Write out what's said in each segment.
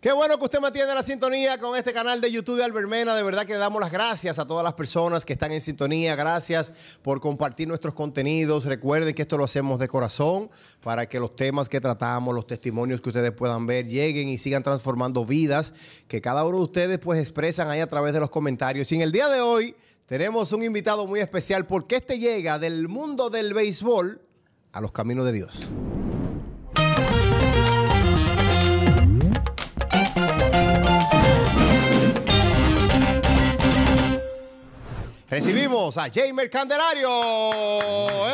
Qué bueno que usted mantiene la sintonía con este canal de YouTube de Albermena. De verdad que le damos las gracias a todas las personas que están en sintonía. Gracias por compartir nuestros contenidos. Recuerden que esto lo hacemos de corazón para que los temas que tratamos, los testimonios que ustedes puedan ver, lleguen y sigan transformando vidas que cada uno de ustedes pues expresan ahí a través de los comentarios. Y en el día de hoy tenemos un invitado muy especial porque este llega del mundo del béisbol a los caminos de Dios. Recibimos a Jamer Candelario.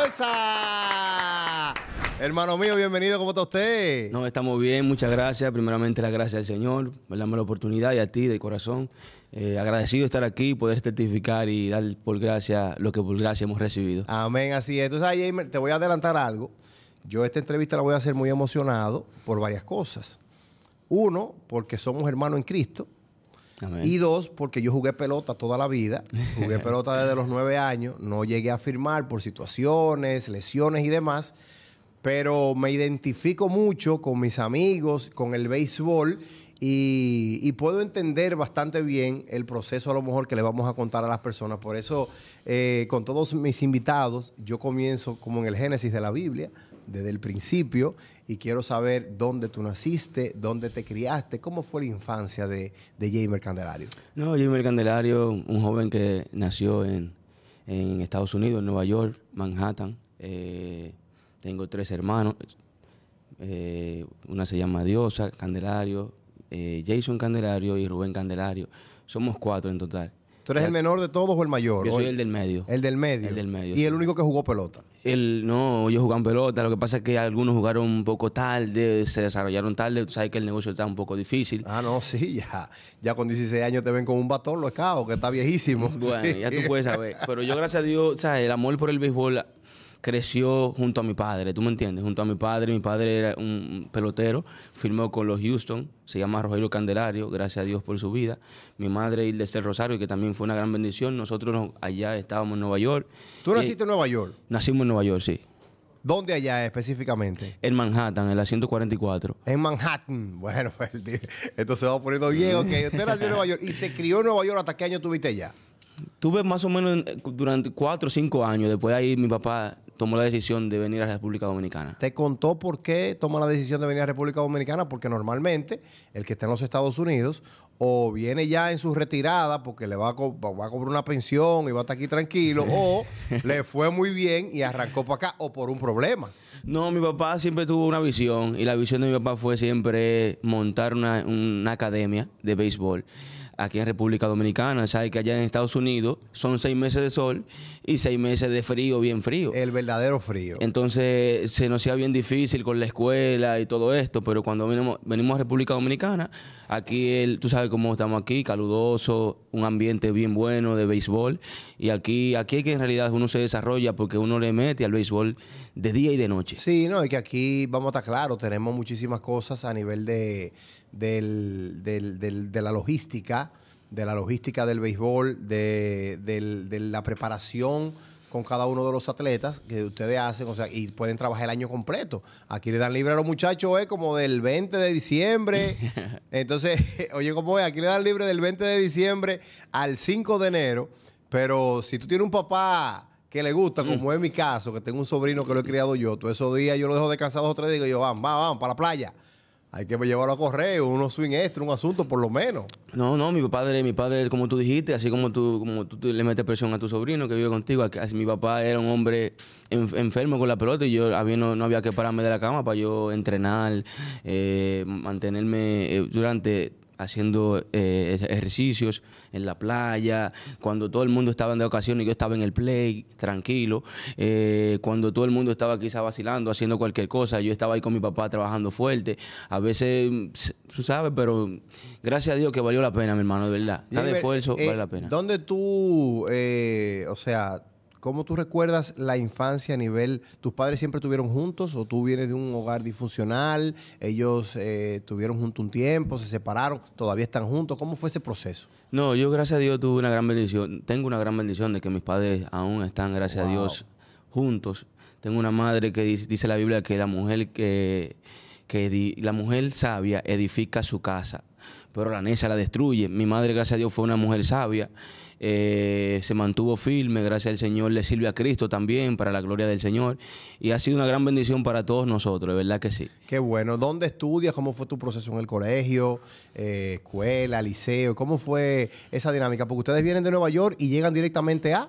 ¡Esa! Hermano mío, bienvenido, ¿cómo está usted? No, estamos bien, muchas gracias. Primeramente, las gracias al Señor por darme la oportunidad y a ti de corazón. Eh, agradecido de estar aquí, poder testificar y dar por gracia lo que por gracia hemos recibido. Amén, así es. Entonces, Jamer, te voy a adelantar algo. Yo esta entrevista la voy a hacer muy emocionado por varias cosas. Uno, porque somos hermanos en Cristo. Y dos, porque yo jugué pelota toda la vida. Jugué pelota desde los nueve años. No llegué a firmar por situaciones, lesiones y demás. Pero me identifico mucho con mis amigos, con el béisbol. Y, puedo entender bastante bien el proceso a lo mejor que le vamos a contar a las personas. Por eso, eh, con todos mis invitados, yo comienzo como en el Génesis de la Biblia, desde el principio y quiero saber dónde tú naciste, dónde te criaste, cómo fue la infancia de, de Jamer Candelario. No, Jamer Candelario, un joven que nació en, en Estados Unidos, en Nueva York, Manhattan. Eh, tengo tres hermanos, eh, una se llama Diosa Candelario, eh, Jason Candelario y Rubén Candelario. Somos cuatro en total. ¿Tú eres el menor de todos o el mayor? Yo soy el del medio. El del medio. El del medio. Y el único que jugó pelota. El, no, ellos jugaban pelota. Lo que pasa es que algunos jugaron un poco tarde, se desarrollaron tarde. Tú sabes que el negocio está un poco difícil. Ah, no, sí, ya. Ya con 16 años te ven con un batón, lo escabo, que está viejísimo. Bueno, ya tú puedes saber. Pero yo, gracias a Dios, el amor por el béisbol creció junto a mi padre, ¿tú me entiendes? Junto a mi padre, mi padre era un pelotero, firmó con los Houston, se llama Rogelio Candelario, gracias a Dios por su vida. Mi madre, Hilde C. Rosario, que también fue una gran bendición, nosotros allá estábamos en Nueva York. ¿Tú eh, naciste en Nueva York? Nacimos en Nueva York, sí. ¿Dónde allá específicamente? En Manhattan, en la 144. En Manhattan. Bueno, pues esto se va poniendo bien. Ok, usted nació en Nueva York y se crió en Nueva York. ¿Hasta qué año tuviste allá? Tuve más o menos eh, durante cuatro o cinco años. Después de ahí mi papá tomó la decisión de venir a la República Dominicana. ¿Te contó por qué tomó la decisión de venir a República Dominicana? Porque normalmente el que está en los Estados Unidos o viene ya en su retirada porque le va a, cobrar una pensión y va a estar aquí tranquilo, o le fue muy bien y arrancó para acá, o por un problema. No, mi papá siempre tuvo una visión y la visión de mi papá fue siempre montar una academia de béisbol aquí en República Dominicana. Sabes que allá en Estados Unidos son seis meses de sol y seis meses de frío, bien frío. El verdadero frío. Entonces se nos hacía bien difícil con la escuela y todo esto, pero cuando venimos, venimos a República Dominicana, aquí el, tú sabes cómo estamos aquí, caludoso, un ambiente bien bueno de béisbol. Y aquí, aquí es que en realidad uno se desarrolla porque uno le mete al béisbol de día y de noche. Sí, no, y que aquí, vamos a estar claros, tenemos muchísimas cosas a nivel de del, del, del, de la logística, de la logística del béisbol, de, la preparación con cada uno de los atletas que ustedes hacen, o sea, y pueden trabajar el año completo. Aquí le dan libre a los muchachos, eh, como del 20 de diciembre. Entonces, oye, ¿cómo es? Aquí le dan libre del 20 de diciembre al 5 de enero. Pero si tú tienes un papá que le gusta, como mm. es mi caso, que tengo un sobrino que lo he criado yo, todos esos días yo lo dejo descansado tres días digo, yo, vamos, vamos, vamos, para la playa. Hay que llevarlo a correo, uno swing extra, un asunto por lo menos. No, no, mi padre, mi padre, como tú dijiste, así como tú, como tú, le metes presión a tu sobrino que vive contigo, mi papá era un hombre enfermo con la pelota y yo había, no, no, había que pararme de la cama para yo entrenar, eh, mantenerme eh, durante haciendo eh, ejercicios en la playa, cuando todo el mundo estaba en de y yo estaba en el play, tranquilo, eh, cuando todo el mundo estaba quizá vacilando, haciendo cualquier cosa, yo estaba ahí con mi papá trabajando fuerte, a veces, tú sabes, pero gracias a Dios que valió la pena, mi hermano, de verdad, de esfuerzo eh, vale la pena. ¿Dónde tú, o sea, ¿Cómo tú recuerdas la infancia a nivel, tus padres siempre estuvieron juntos o tú vienes de un hogar disfuncional, ellos eh, estuvieron juntos un tiempo, se separaron, todavía están juntos? ¿Cómo fue ese proceso? No, yo gracias a Dios tuve una gran bendición, tengo una gran bendición de que mis padres aún están, gracias a Dios, juntos. Tengo una madre que dice, la Biblia que la mujer que, la mujer sabia edifica su casa, pero la necia la destruye. Mi madre, gracias a Dios, fue una mujer sabia eh, se mantuvo firme, gracias al Señor, le sirve a Cristo también, para la gloria del Señor, y ha sido una gran bendición para todos nosotros, de verdad que sí. Qué bueno, ¿dónde estudias? ¿Cómo fue tu proceso en el colegio, eh, escuela, liceo? ¿Cómo fue esa dinámica? Porque ustedes vienen de Nueva York y llegan directamente a...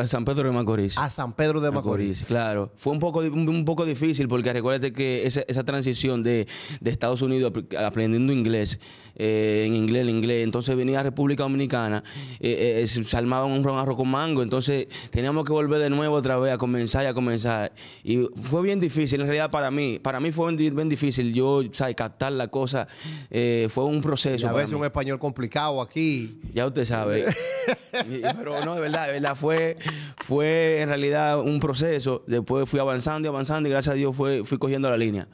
A San Pedro de Macorís. A San Pedro de Macorís. claro. Fue un poco, un, poco difícil porque recuérdate que esa, esa transición de, Estados Unidos aprendiendo inglés, eh, en inglés, en inglés, entonces venía a República Dominicana, eh, eh, eh se armaban un ron con mango, entonces teníamos que volver de nuevo otra vez a comenzar y a comenzar. Y fue bien difícil, en realidad para mí, para mí fue bien, difícil, yo, ¿sabes? Captar la cosa, fue un proceso. a veces un español complicado aquí. Ya usted sabe. pero no, de verdad, de verdad, fue fue, en realidad un proceso. Después fui avanzando y avanzando y gracias a Dios fue, fui cogiendo la línea.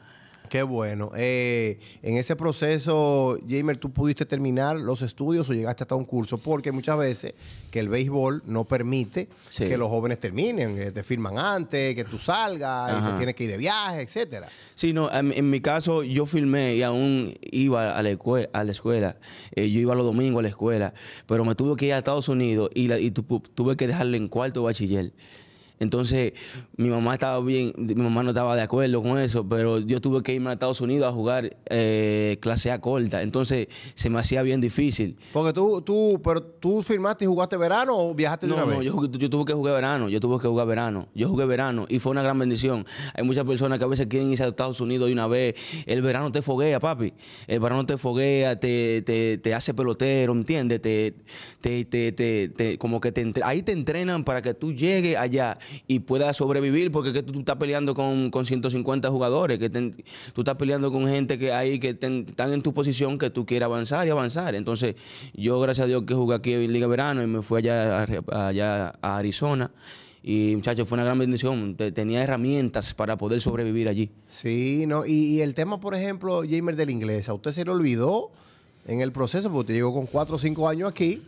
Qué bueno. Eh, en ese proceso, Jamer, ¿tú pudiste terminar los estudios o llegaste hasta un curso? Porque muchas veces que el béisbol no permite que los jóvenes terminen, que eh, te firman antes, que tú salgas, que tienes que ir de viaje, etcétera. Sí, no, en, mi caso yo firmé y aún iba a la, escuela. Eh, yo iba los domingos a la escuela, pero me tuve que ir a Estados Unidos y, tuve que dejarle en cuarto bachiller. Entonces, mi mamá estaba bien, mi mamá no estaba de acuerdo con eso, pero yo tuve que irme a Estados Unidos a jugar eh, clase A corta. Entonces, se me hacía bien difícil. Porque tú, tú, pero tú firmaste y jugaste verano o viajaste de una vez? No, yo, yo, tuve que jugar verano, yo tuve que jugar verano. Yo jugué verano y fue una gran bendición. Hay muchas personas que a veces quieren irse a Estados Unidos ...y una vez. El verano te foguea, papi. El verano te foguea, te, te, te hace pelotero, ¿entiendes? Te, como que te, ahí te entrenan para que tú llegues allá y pueda sobrevivir, porque tú, estás peleando con, 150 jugadores, que tú estás peleando con gente que hay que están en tu posición que tú quieres avanzar y avanzar. Entonces, yo gracias a Dios que jugué aquí en Liga Verano y me fui allá, allá a Arizona. Y muchachos, fue una gran bendición. tenía herramientas para poder sobrevivir allí. Sí, no. Y, el tema, por ejemplo, Jamer del inglés, ¿a usted se le olvidó? en el proceso, porque te llegó con 4 o 5 años aquí,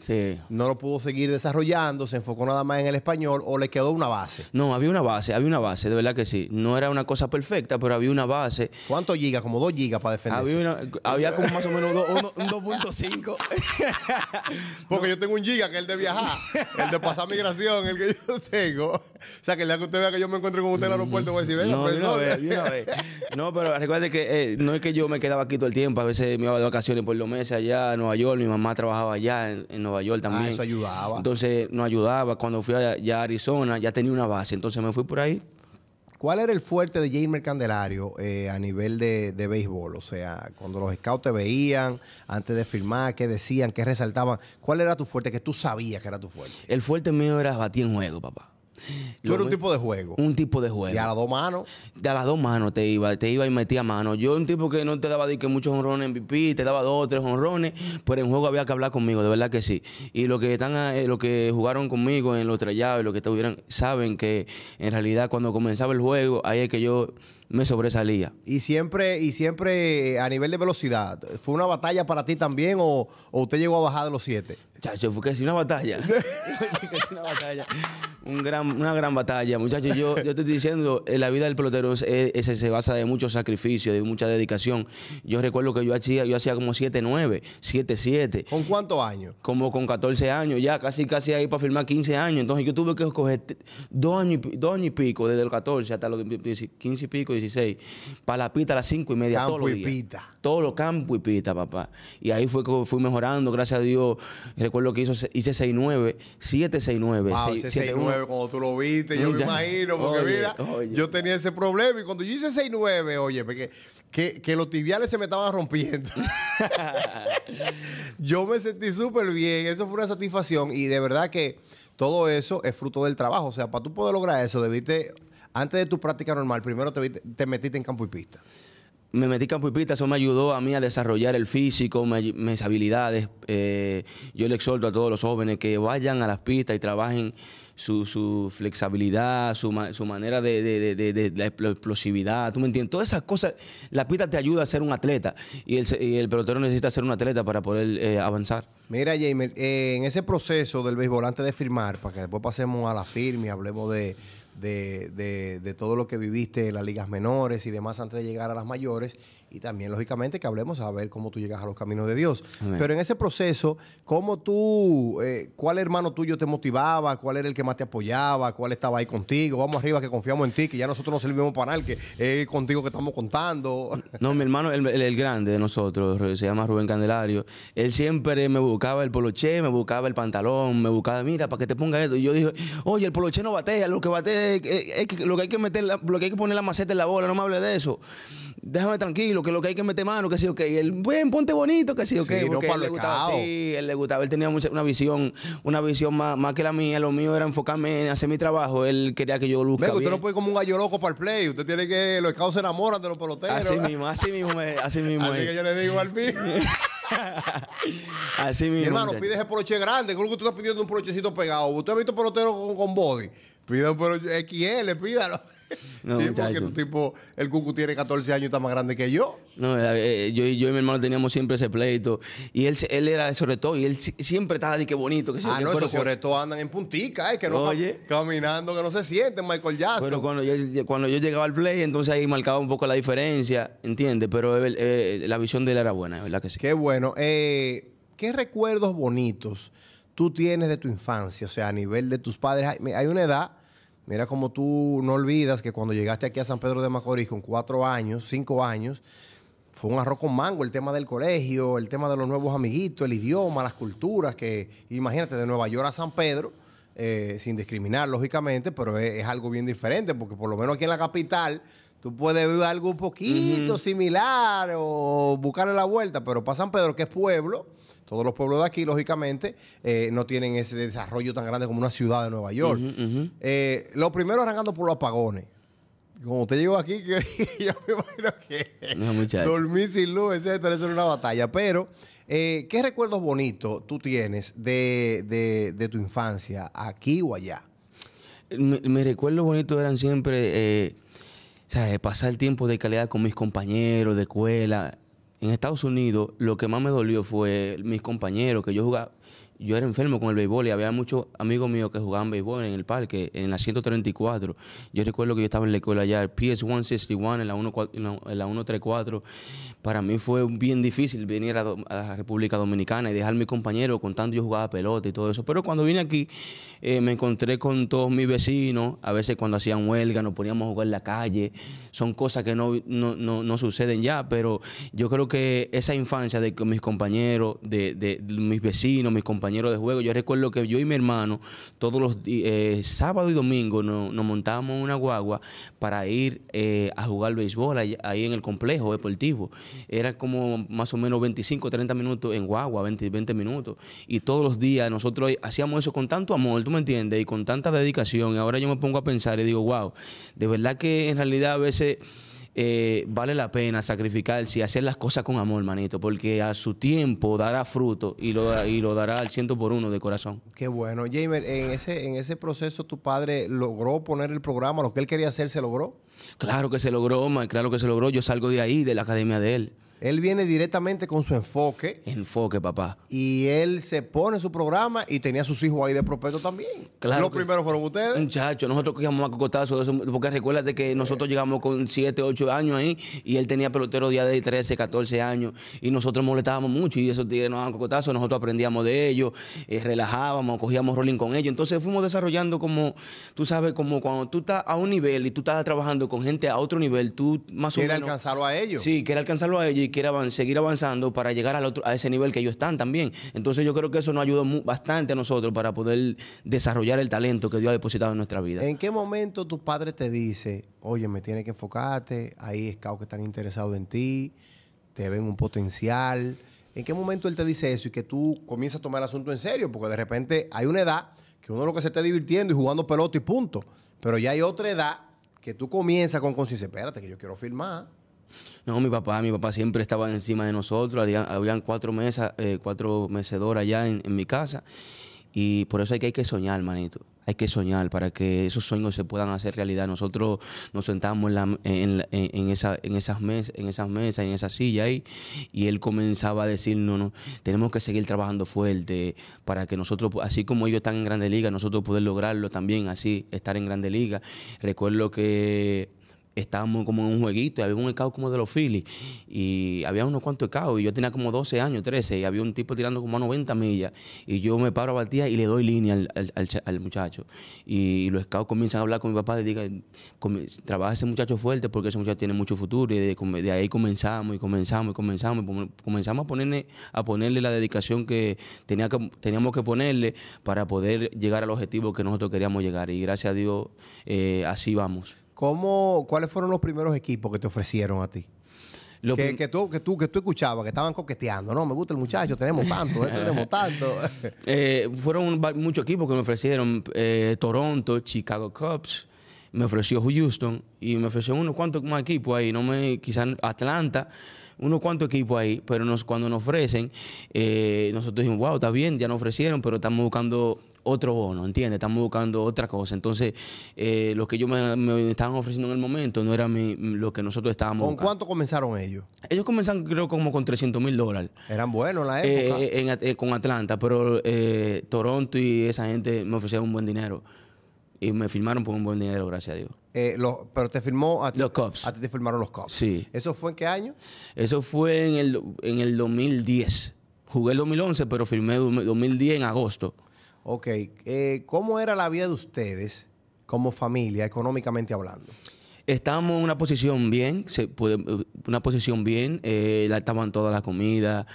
no lo pudo seguir desarrollando, se enfocó nada más en el español o le quedó una base. No, había una base, había una base, de verdad que sí. No era una cosa perfecta, pero había una base. ¿Cuántos gigas? Como 2 gigas para defender. Había, como más o menos un 2.5. porque yo tengo un giga que es el de viajar, el de pasar migración, el que yo tengo. O sea, que el día que usted vea que yo me encuentro con usted en el aeropuerto, voy a decir, no, No, pero recuerde que eh, no es que yo me quedaba aquí todo el tiempo. A veces me iba de vacaciones por los meses allá a Nueva York. Mi mamá trabajaba allá en, Nueva York ah, también. Ah, eso ayudaba. Entonces, nos ayudaba. Cuando fui allá a Arizona, ya tenía una base. Entonces, me fui por ahí. ¿Cuál era el fuerte de James Candelario eh, a nivel de, de, béisbol? O sea, cuando los scouts te veían, antes de firmar, qué decían, qué resaltaban. ¿Cuál era tu fuerte que tú sabías que era tu fuerte? El fuerte mío era batir en juego, papá. Tú un tipo de juego. Un tipo de juego. Y a las dos manos. De a las dos manos te iba, te iba y metía mano. Yo un tipo que no te daba de que muchos honrones MVP, te daba dos o tres honrones, pero en juego había que hablar conmigo, de verdad que sí. Y los que están eh, que jugaron conmigo en los trayados y los que estuvieran, saben que en realidad cuando comenzaba el juego, ahí es que yo me sobresalía. Y siempre, y siempre eh, a nivel de velocidad, ¿fue una batalla para ti también o, o usted llegó a bajar de los siete? Chacho, fue casi una batalla. una batalla. Un gran, una gran batalla, muchachos. Yo, yo te estoy diciendo, eh, la vida del pelotero se basa de mucho sacrificio, de mucha dedicación. Yo recuerdo que yo hacía, yo hacía como 7, 9, 7, 7. ¿Con cuántos años? Como con 14 años, ya casi, casi ahí para firmar 15 años. Entonces yo tuve que escoger dos años, y pico, desde los 14 hasta los 15 y pico, 16, para la pita a las 5 y media. Campo todos los días. y pita. Todos los campos y pita, papá. Y ahí fue que fui mejorando, gracias a Dios lo que hizo, hice 69, 9 7 7-6-9. cuando tú lo viste, yo me imagino, porque mira, yo tenía ese problema y cuando yo hice 69, oye, porque que, los tibiales se me estaban rompiendo. yo me sentí súper bien, eso fue una satisfacción y de verdad que todo eso es fruto del trabajo. O sea, para tú poder lograr eso, debiste, antes de tu práctica normal, primero te metiste en campo y pista me metí campo y eso me ayudó a mí a desarrollar el físico, mis habilidades. Eh, yo le exhorto a todos los jóvenes que vayan a las pistas y trabajen su, flexibilidad, su, manera de, la explosividad, ¿tú me entiendes? Todas esas cosas, la pista te ayuda a ser un atleta y el, pelotero necesita ser un atleta para poder eh, avanzar. Mira, Jamer, eh, en ese proceso del béisbol, antes de firmar, para que después pasemos a la firma y hablemos de de, de, de todo lo que viviste en las ligas menores y demás antes de llegar a las mayores y también, lógicamente, que hablemos a ver cómo tú llegas a los caminos de Dios. Pero en ese proceso, ¿cómo tú, eh, cuál hermano tuyo te motivaba? ¿Cuál era el que más te apoyaba? ¿Cuál estaba ahí contigo? Vamos arriba, que confiamos en ti, que ya nosotros no servimos para nada, que es contigo que estamos contando. No, mi hermano, el, el, grande de nosotros, se llama Rubén Candelario, él siempre me buscaba el poloche, me buscaba el pantalón, me buscaba, mira, para que te ponga esto. Y yo dije, oye, el poloche no batea, lo que batea es, lo que hay que meter, lo que hay que poner la maceta en la bola, no me hable de eso déjame tranquilo, que lo que hay que meter mano, que sí, ok. Y él, ven, ponte bonito, que sí, ok. Sí, no él le gustaba, sí, él le gustaba. Él tenía mucha, una visión, una visión más, más, que la mía. Lo mío era enfocarme en hacer mi trabajo. Él quería que yo lo buscara. usted no puede ir como un gallo loco para el play. Usted tiene que, los escados se enamoran de los peloteros. Así mismo, así mismo, así mismo. así que yo le digo al mío. Así mismo. hermano, pide ese poloche grande. lo que tú estás pidiendo un polochecito pegado. Usted ha visto pelotero con, body. Pida un poloche XL, pídalo. sí, porque tu tipo, el Cucu tiene 14 años y está más grande que yo. No, eh, eh, yo, y mi hermano teníamos siempre ese pleito. Y él, él era sobre todo, y él siempre estaba de que bonito. Que ah, no, esos sobre todo andan en puntica, eh, que no caminando, que no se sienten, Michael Jackson. Pero cuando yo, cuando yo llegaba al play, entonces ahí marcaba un poco la diferencia, ¿entiendes? Pero la visión de él era buena, ¿verdad que sí? Qué bueno. ¿Qué recuerdos bonitos tú tienes de tu infancia? O sea, a nivel de tus padres, hay una edad Mira como tú no olvidas que cuando llegaste aquí a San Pedro de Macorís con cuatro años, cinco años, fue un arroz con mango, el tema del colegio, el tema de los nuevos amiguitos, el idioma, las culturas, que imagínate, de Nueva York a San Pedro, eh, sin discriminar, lógicamente, pero es, algo bien diferente, porque por lo menos aquí en la capital tú puedes ver algo un poquito similar o buscarle la vuelta, pero para San Pedro, que es pueblo, todos los pueblos de aquí, lógicamente, eh, no tienen ese desarrollo tan grande como una ciudad de Nueva York. Eh, lo primero arrancando por los apagones. Como te llegó aquí, yo me imagino que dormir sin luz, etcétera, eso era una batalla. Pero, eh, ¿qué recuerdos bonitos tú tienes de, tu infancia, aquí o allá? Mis recuerdos bonitos eran siempre, ¿sabes? Pasar tiempo de calidad con mis compañeros de escuela en Estados Unidos lo que más me dolió fue mis compañeros, que yo jugaba, yo era enfermo con el béisbol y había muchos amigos míos que jugaban béisbol en el parque, en la 134. Yo recuerdo que yo estaba en la escuela allá, el PS161, en la, 1, la 134. Para mí fue bien difícil venir a, la República Dominicana y dejar a mis compañeros contando yo jugaba pelota y todo eso. Pero cuando vine aquí, eh, me encontré con todos mis vecinos, a veces cuando hacían huelga, nos poníamos a jugar en la calle. Son cosas que no, suceden ya, pero yo creo que esa infancia de mis compañeros, de, de, de mis vecinos, mis compañeros, de juego. Yo recuerdo que yo y mi hermano, todos los eh, sábado y domingo, nos, montábamos una guagua para ir eh, a jugar béisbol ahí, en el complejo deportivo. Era como más o menos 25, 30 minutos en guagua, 20, 20 minutos. Y todos los días nosotros hacíamos eso con tanto amor, ¿tú me entiendes? Y con tanta dedicación. Y ahora yo me pongo a pensar y digo, wow, de verdad que en realidad a veces eh, vale la pena sacrificarse y hacer las cosas con amor, manito, porque a su tiempo dará fruto y lo, y lo dará al ciento por uno de corazón. Qué bueno. Jamer, en ese, en ese proceso tu padre logró poner el programa, lo que él quería hacer, ¿se logró? Claro que se logró, man, claro que se logró. Yo salgo de ahí, de la academia de él. Él viene directamente con su enfoque. Enfoque, papá. Y él se pone su programa y tenía a sus hijos ahí de prospecto también. Claro. Los primeros fueron ustedes. Muchachos, nosotros cogíamos a cocotazo, Porque recuérdate que nosotros llegamos con 7, 8 años ahí y él tenía pelotero día de 13, 14 años. Y nosotros molestábamos mucho y esos días nos daban cocotazo, Nosotros aprendíamos de ellos, eh, relajábamos, cogíamos rolling con ellos. Entonces fuimos desarrollando como, tú sabes, como cuando tú estás a un nivel y tú estás trabajando con gente a otro nivel, tú más o menos. Quiere alcanzarlo a ellos. Sí, quiere alcanzarlo a ellos quiere seguir avanzando para llegar a ese nivel que ellos están también. Entonces yo creo que eso nos ayudó bastante a nosotros para poder desarrollar el talento que Dios ha depositado en nuestra vida. ¿En qué momento tu padre te dice, oye, me tienes que enfocarte, hay scouts que están interesados en ti, te ven un potencial? ¿En qué momento él te dice eso y que tú comienzas a tomar el asunto en serio? Porque de repente hay una edad que uno lo que se está divirtiendo y jugando pelota y punto. Pero ya hay otra edad que tú comienzas con conciencia, espérate que yo quiero firmar. No, mi papá, mi papá siempre estaba encima de nosotros. Habían, cuatro mesas, eh, cuatro mecedoras allá en, mi casa. Y por eso hay que, hay que soñar, manito. Hay que soñar para que esos sueños se puedan hacer realidad. Nosotros nos sentábamos en, esa, en, esas en esas mesas, en esa silla ahí, y él comenzaba a decirnos, no, tenemos que seguir trabajando fuerte para que nosotros, así como ellos están en Grande Liga, nosotros poder lograrlo también, así, estar en Grande Liga. Recuerdo que estábamos como en un jueguito y había un escao como de los Phillies y había unos cuantos escaos y yo tenía como 12 años, 13 y había un tipo tirando como a 90 millas y yo me paro a batir y le doy línea al, muchacho y los escaos comienzan a hablar con mi papá y digan, trabaja ese muchacho fuerte porque ese muchacho tiene mucho futuro y de, ahí comenzamos y comenzamos y comenzamos y comenzamos a ponerle, a ponerle la dedicación que, tenía teníamos que ponerle para poder llegar al objetivo que nosotros queríamos llegar y gracias a Dios eh, así vamos. ¿Cuáles fueron los primeros equipos que te ofrecieron a ti? que, tú, que, tú, que tú escuchabas, que estaban coqueteando. No, me gusta el muchacho, tenemos tanto, este tenemos tanto. Eh, fueron muchos equipos que me ofrecieron. Eh, Toronto, Chicago Cubs, me ofreció Houston y me ofreció unos cuantos más equipos ahí. No me, quizás Atlanta, unos cuantos equipos ahí. Pero cuando nos ofrecen, eh, nosotros dijimos, wow, está bien, ya nos ofrecieron, pero estamos buscando otro bono, ¿entiendes? Estamos buscando otra cosa. Entonces, eh, lo que ellos me, estaban ofreciendo en el momento no era lo que nosotros estábamos ¿Con cuánto comenzaron ellos? Ellos comenzaron, creo, como con 300 mil dólares. Eran buenos la época. Eh, eh, con Atlanta, pero Toronto y esa gente me ofrecieron un buen dinero. Y me firmaron por un buen dinero, gracias a Dios. pero te firmó a ti, los cops? A ti te firmaron los cops? Sí. ¿Eso fue en qué año? Eso fue en el, en el 2010. Jugué el 2011, pero firmé 2010 en agosto. Ok, eh, ¿cómo era la vida de ustedes como familia, económicamente hablando? Estábamos en una posición bien, una posición bien, eh, la estaban todas la comida,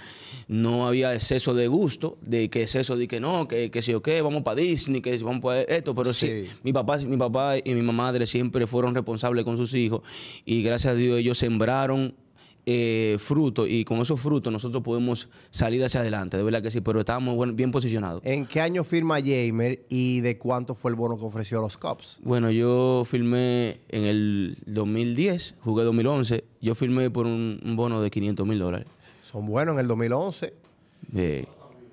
no había exceso de gusto, de que exceso de que no, que, que sí o qué, vamos para Disney, que vamos para esto, pero sí. mi, papá, mi papá y mi madre siempre fueron responsables con sus hijos y gracias a Dios ellos sembraron eh, fruto, y con esos frutos nosotros podemos salir hacia adelante, de verdad que sí, pero estábamos bien posicionados. ¿En qué año firma Jamer y de cuánto fue el bono que ofreció a los Cubs? Bueno, yo firmé en el 2010, jugué 2011, yo firmé por un, bono de 500 mil dólares. Son buenos en el 2011.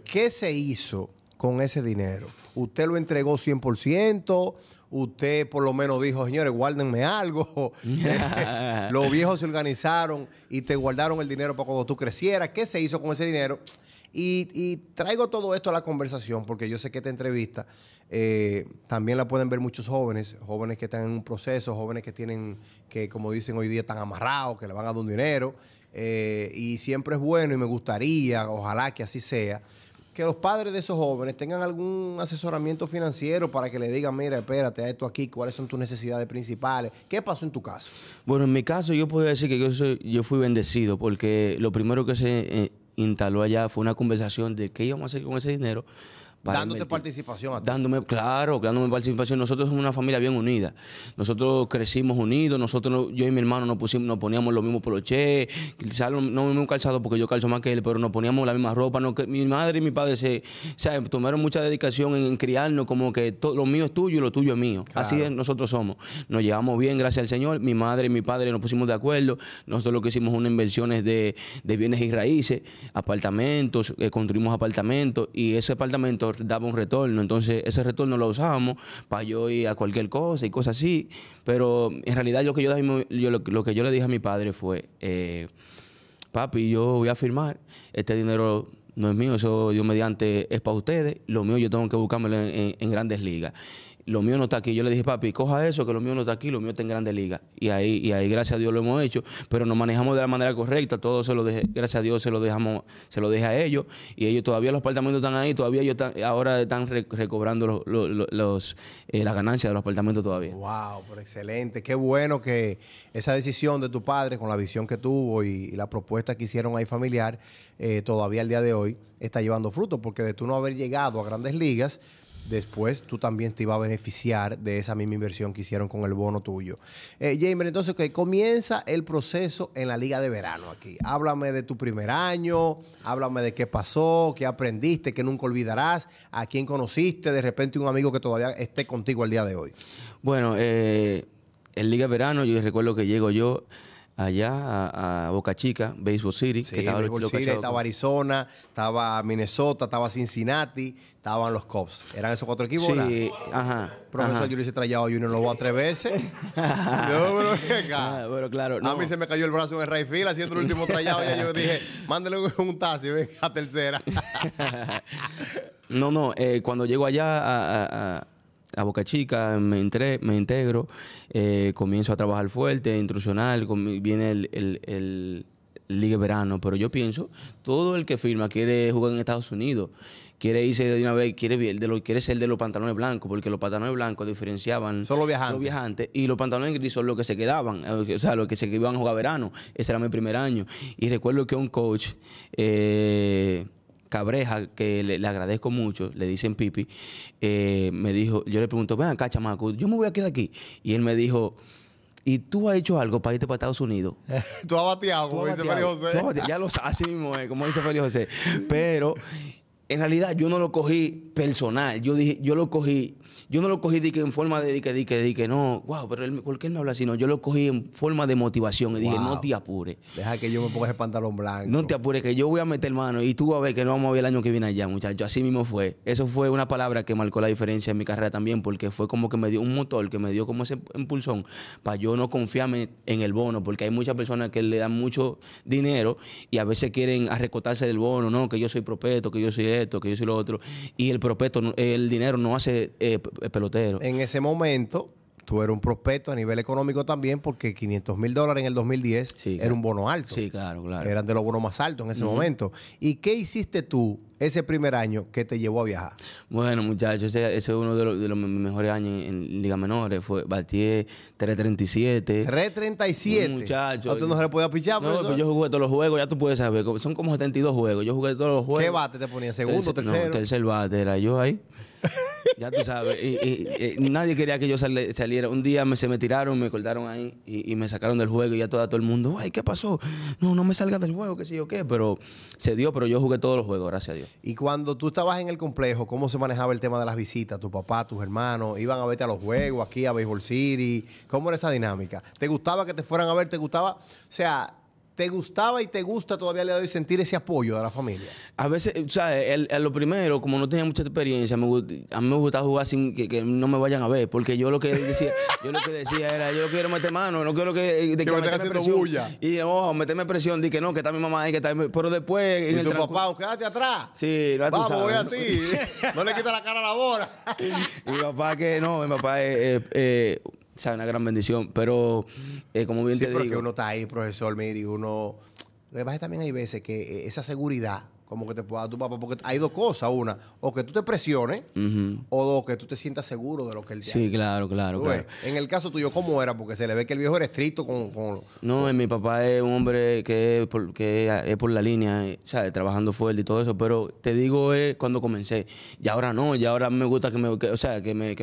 ¿Qué se hizo con ese dinero? ¿Usted lo entregó 100%? usted por lo menos dijo, señores, guárdenme algo. Los viejos se organizaron y te guardaron el dinero para cuando tú crecieras. ¿Qué se hizo con ese dinero? Y, traigo todo esto a la conversación porque yo sé que esta entrevista eh, también la pueden ver muchos jóvenes, jóvenes que están en un proceso, jóvenes que tienen, que como dicen hoy día, están amarrados, que le van a dar un dinero. Eh, y siempre es bueno y me gustaría, ojalá que así sea que los padres de esos jóvenes tengan algún asesoramiento financiero para que le digan, mira, espérate, esto aquí, cuáles son tus necesidades principales. ¿Qué pasó en tu caso? Bueno, en mi caso yo puedo decir que yo, soy, yo fui bendecido porque lo primero que se eh, instaló allá fue una conversación de qué íbamos a hacer con ese dinero Dándote participación a ti. Dándome, claro, dándome participación. Nosotros somos una familia bien unida. Nosotros crecimos unidos, nosotros, yo y mi hermano nos pusimos, nos poníamos los mismos poloches, no, no un calzado porque yo calzo más que él, pero nos poníamos la misma ropa. mi madre y mi padre se, se tomaron mucha dedicación en, criarnos, como que lo mío es tuyo y lo tuyo es mío. Así es, nosotros somos. Nos llevamos bien, gracias al Señor. Mi madre y mi padre nos pusimos de acuerdo. Nosotros lo que hicimos unas inversiones de, de bienes y raíces, apartamentos, eh, construimos apartamentos y ese apartamento daba un retorno. Entonces, ese retorno lo usábamos para yo ir a cualquier cosa y cosas así. Pero en realidad lo que yo, le dije a mi padre fue, eh, papi, yo voy a firmar, este dinero no es mío, eso yo mediante es para ustedes, lo mío yo tengo que buscarme en grandes ligas lo mío no está aquí. Yo le dije, papi, coja eso, que lo mío no está aquí, lo mío está en Grandes Ligas. Y ahí, y ahí gracias a Dios, lo hemos hecho, pero nos manejamos de la manera correcta, todo se lo gracias a Dios, se lo dejamos, se lo deja a ellos, y ellos todavía los apartamentos están ahí, todavía ellos ahora están recobrando los, los, eh, las ganancias de los apartamentos todavía. Wow, por excelente. Qué bueno que esa decisión de tu padre, con la visión que tuvo y, la propuesta que hicieron ahí familiar, eh, todavía al día de hoy, está llevando fruto, porque de tú no haber llegado a grandes ligas, después tú también te ibas a beneficiar de esa misma inversión que hicieron con el bono tuyo. Eh, Jamer, entonces que comienza el proceso en la liga de verano aquí. Háblame de tu primer año, háblame de qué pasó, qué aprendiste, qué nunca olvidarás, a quién conociste, de repente un amigo que todavía esté contigo al día de hoy. Bueno, eh, en liga de verano yo recuerdo que llego yo allá a, Boca Chica, Baseball City. que estaba Baseball City, estaba Arizona, estaba Minnesota, estaba Cincinnati, estaban los Cubs. Eran esos cuatro equipos. Sí, ajá. Profesor, yo le hice trayado Junior, lo voy a tres veces. yo, pero, ah, Bueno, claro, A mí se me cayó el brazo en el Rayfield haciendo el último trayado y yo dije, mándale un taxi, venga, tercera. no, no, eh, cuando llego allá a a Boca Chica, me, entré, me integro, eh, comienzo a trabajar fuerte, intrusional, viene el, el, el Verano, pero yo pienso, todo el que firma quiere jugar en Estados Unidos, quiere irse de una vez, quiere, de lo, quiere ser de los pantalones blancos, porque los pantalones blancos diferenciaban Solo viajantes. los viajantes y los pantalones grises son los que se quedaban, eh, o sea, los que se iban a jugar verano. Ese era mi primer año. Y recuerdo que un coach... Eh, Cabreja, que le, agradezco mucho, le dicen Pipi, eh, me dijo, yo le pregunto, ven acá, chamaco, yo me voy a quedar aquí. Y él me dijo, ¿y tú has hecho algo para irte para Estados Unidos? tú has bateado, dice Felipe José. ya lo así mismo como dice Felipe José. Pero en realidad yo no lo cogí personal, yo dije, yo lo cogí yo no lo cogí en forma de que, dique, que, no, wow, pero él, ¿por qué él me habla así? No, yo lo cogí en forma de motivación y dije, no te apure Deja que yo me ponga ese pantalón blanco. No te apure que yo voy a meter mano y tú a ver que no vamos a ver el año que viene allá, muchachos. Así mismo fue. Eso fue una palabra que marcó la diferencia en mi carrera también, porque fue como que me dio un motor, que me dio como ese impulsón para yo no confiarme en el bono, porque hay muchas personas que le dan mucho dinero y a veces quieren arrecotarse del bono, no, que yo soy propeto, que yo soy esto, que yo soy lo otro. Y el propeto, el dinero no hace. Eh, pelotero. En ese momento, tú eras un prospecto a nivel económico también, porque 500 mil dólares en el 2010 era un bono alto. Sí, claro, claro. Eran de los bonos más altos en ese momento. ¿Y qué hiciste tú ese primer año que te llevó a viajar? Bueno, muchachos, ese, es uno de los, mejores años en, Liga Menores. Fue, batí 337. 337. Muchachos. ¿A usted no se le podía pichar, No, yo jugué todos los juegos, ya tú puedes saber. Son como 72 juegos. Yo jugué todos los juegos. ¿Qué bate te ponía? ¿Segundo, tercero? No, tercer bate era yo ahí. Ya tú sabes. Y, nadie quería que yo saliera. Un día me, se me tiraron, me cortaron ahí y, me sacaron del juego. Y ya todo, todo el mundo, ay, ¿qué pasó? No, no me salgas del juego, qué sé yo qué. Pero se dio, pero yo jugué todos los juegos, gracias a Dios. Y cuando tú estabas en el complejo, ¿cómo se manejaba el tema de las visitas? ¿Tu papá, tus hermanos iban a verte a los juegos aquí, a Baseball City? ¿Cómo era esa dinámica? ¿Te gustaba que te fueran a ver? ¿Te gustaba? O sea, ¿Te gustaba y te gusta todavía le doy sentir ese apoyo de la familia? A veces, ¿sabes? sea, lo primero, como no tenía mucha experiencia, a mí me gustaba jugar sin que, no me vayan a ver, porque yo lo que decía, yo lo que decía era, yo no quiero meter mano, no quiero que, eh, de que, me estén haciendo presión, bulla. Y ojo, meteme meterme presión, dije, que no, que está mi mamá ahí, que está mi... Pero después. Y tu papá, quédate atrás. Sí, no Vamos, voy a ti. no le quita la cara a la bola. Y papá que no, mi papá es. eh, o sea, una gran bendición. Pero, eh, como bien te digo. porque uno está ahí, profesor, mire, y uno. Lo también hay veces que eh, esa seguridad como que te pueda dar tu papá, porque hay dos cosas, una, o que tú te presiones, o dos, que tú te sientas seguro de lo que él te Sí, claro, claro, pues En el caso tuyo, ¿cómo era? Porque se le ve que el viejo era estricto con... con no, mi papá es un hombre que es por, es por la línea, ¿sabes? Trabajando fuerte y todo eso, pero te digo es cuando comencé, y ahora no, y ahora me gusta que me... o sea, que, me,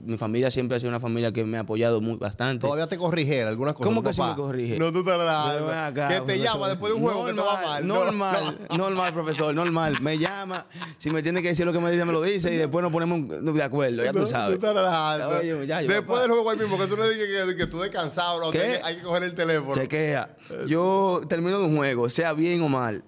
mi familia siempre ha sido una familia que me ha apoyado muy, bastante. Todavía te corrige algunas cosas. ¿Cómo que papá? No, tú te que te llama después de un juego que te va mal. normal, normal, normal profesor, normal. Me llama, si me tiene que decir lo que me dice, me lo dice y después nos ponemos de acuerdo, ya tú sabes. después del juego mismo, que tú no dices que, tú descansado, Hay que coger el teléfono. Chequea. Yo termino de un juego, sea bien o mal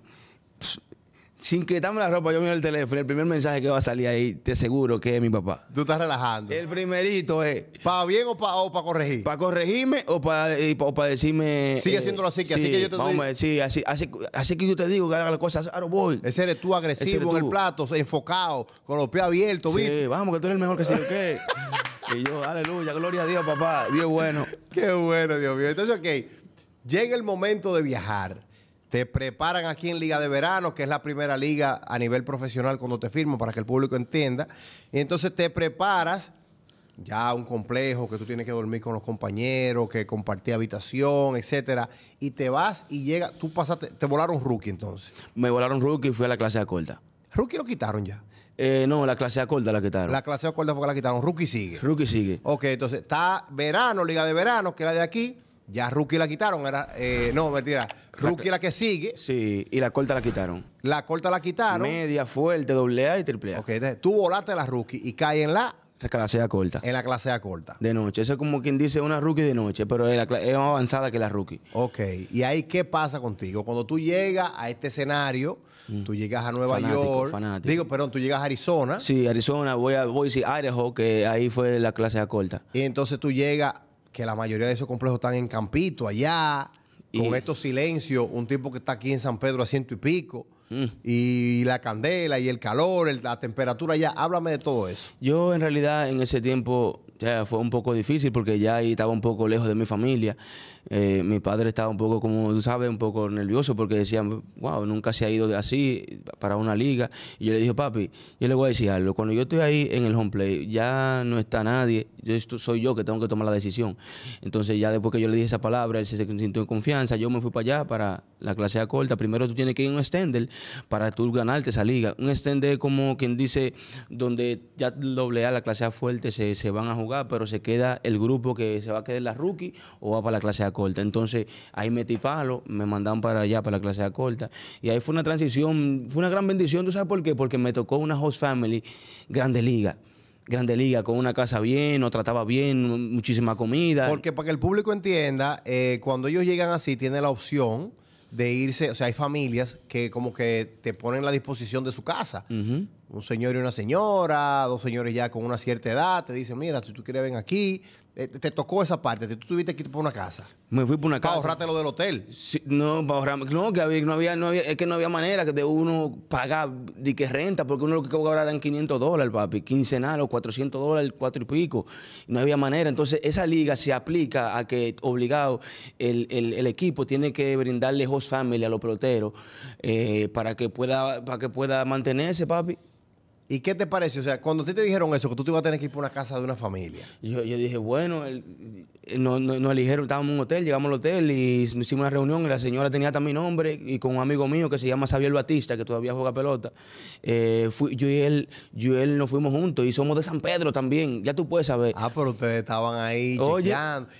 sin quitarme la ropa, yo miro el teléfono. El primer mensaje que va a salir ahí, te aseguro que es mi papá. Tú estás relajando. El primerito es. ¿Para bien o para o corregir? Para corregirme o para decirme. Sigue eh, haciéndolo así, que así que yo te digo. Sí, así, así, así, que yo te digo que haga las cosas. Ahora voy. Ese eres tú agresivo en el plato, enfocado, con los pies abiertos, sí, ¿viste? vamos, que tú eres el mejor que sé yo y yo, aleluya, gloria a Dios, papá. Dios bueno. Qué bueno, Dios mío. Entonces, ok. Llega el momento de viajar te preparan aquí en Liga de Verano, que es la primera liga a nivel profesional cuando te firmo, para que el público entienda. Y entonces te preparas ya un complejo que tú tienes que dormir con los compañeros, que compartir habitación, etcétera, y te vas y llega, tú pasaste, te volaron rookie entonces. Me volaron rookie y fui a la clase de acorda. ¿Rookie lo quitaron ya? Eh, no, la clase de la quitaron. La clase de acorda fue que la quitaron. Rookie sigue. Rookie sigue. Ok, entonces está verano, liga de verano, que era de aquí. Ya Rookie la quitaron, era. Eh, no, mentira. Rookie la que sigue. Sí, y la corta la quitaron. La corta la quitaron. Media, fuerte, doble A y triple A. Ok, entonces tú volaste la Rookie y cae en la. La clase A corta. En la clase A corta. De noche. Eso es como quien dice una rookie de noche, pero es, más avanzada que la rookie. Ok. ¿Y ahí qué pasa contigo? Cuando tú llegas a este escenario, mm. tú llegas a Nueva York. Fanático. Digo, perdón, tú llegas a Arizona. Sí, Arizona. Voy a voy a decir Idaho, que ahí fue la clase A corta. Y entonces tú llegas que la mayoría de esos complejos están en Campito, allá, con estos silencios, un tipo que está aquí en San Pedro a ciento y pico. Mm. Y la candela y el calor, la temperatura allá, háblame de todo eso. Yo en realidad en ese tiempo ya fue un poco difícil porque ya ahí estaba un poco lejos de mi familia. Eh, mi padre estaba un poco, como tú sabes, un poco nervioso porque decían, wow, nunca se ha ido de así para una liga. Y yo le dije, papi, yo le voy a decir algo. Cuando yo estoy ahí en el home play, ya no está nadie, yo, soy yo que tengo que tomar la decisión. Entonces, ya después que yo le dije esa palabra, él se sintió en confianza. Yo me fui para allá, para la clase A corta. Primero tú tienes que ir a un extender para tú ganarte esa liga. Un extender como quien dice, donde ya doble A, la clase A fuerte, se, van a jugar, pero se queda el grupo que se va a quedar en la rookie o va para la clase A corta. Entonces ahí metí palo, me mandaron para allá, para la clase de corta. Y ahí fue una transición, fue una gran bendición. ¿Tú sabes por qué? Porque me tocó una host family, grande liga. Grande Liga, con una casa bien, nos trataba bien, muchísima comida. Porque para que el público entienda, eh, cuando ellos llegan así, tiene la opción de irse, o sea, hay familias que como que te ponen la disposición de su casa. Un señor y una señora, dos señores ya con una cierta edad, te dicen, mira, si tú quieres ven aquí, eh, te tocó esa parte, tú tuviste que ir por una casa. Me fui por una casa. Para ahorrarte lo del hotel. no, para No, que no había, no había, es que no había manera de uno pagar de que renta, porque uno lo que cobraba eran 500 dólares, papi, quincenal o 400 dólares, cuatro y pico. No había manera. Entonces, esa liga se aplica a que obligado el, equipo tiene que brindarle host family a los peloteros eh, para, que pueda, para que pueda mantenerse, papi. ¿Y qué te parece? O sea, cuando a ti te dijeron eso, que tú te ibas a tener que ir por una casa de una familia. Yo, dije, bueno, eh, nos no, eligieron, estábamos en un hotel, llegamos al hotel y hicimos una reunión y la señora tenía también nombre y con un amigo mío que se llama Xavier Batista, que todavía juega pelota. Eh, yo, y él, yo él nos fuimos juntos y somos de San Pedro también, ya tú puedes saber. Ah, pero ustedes estaban ahí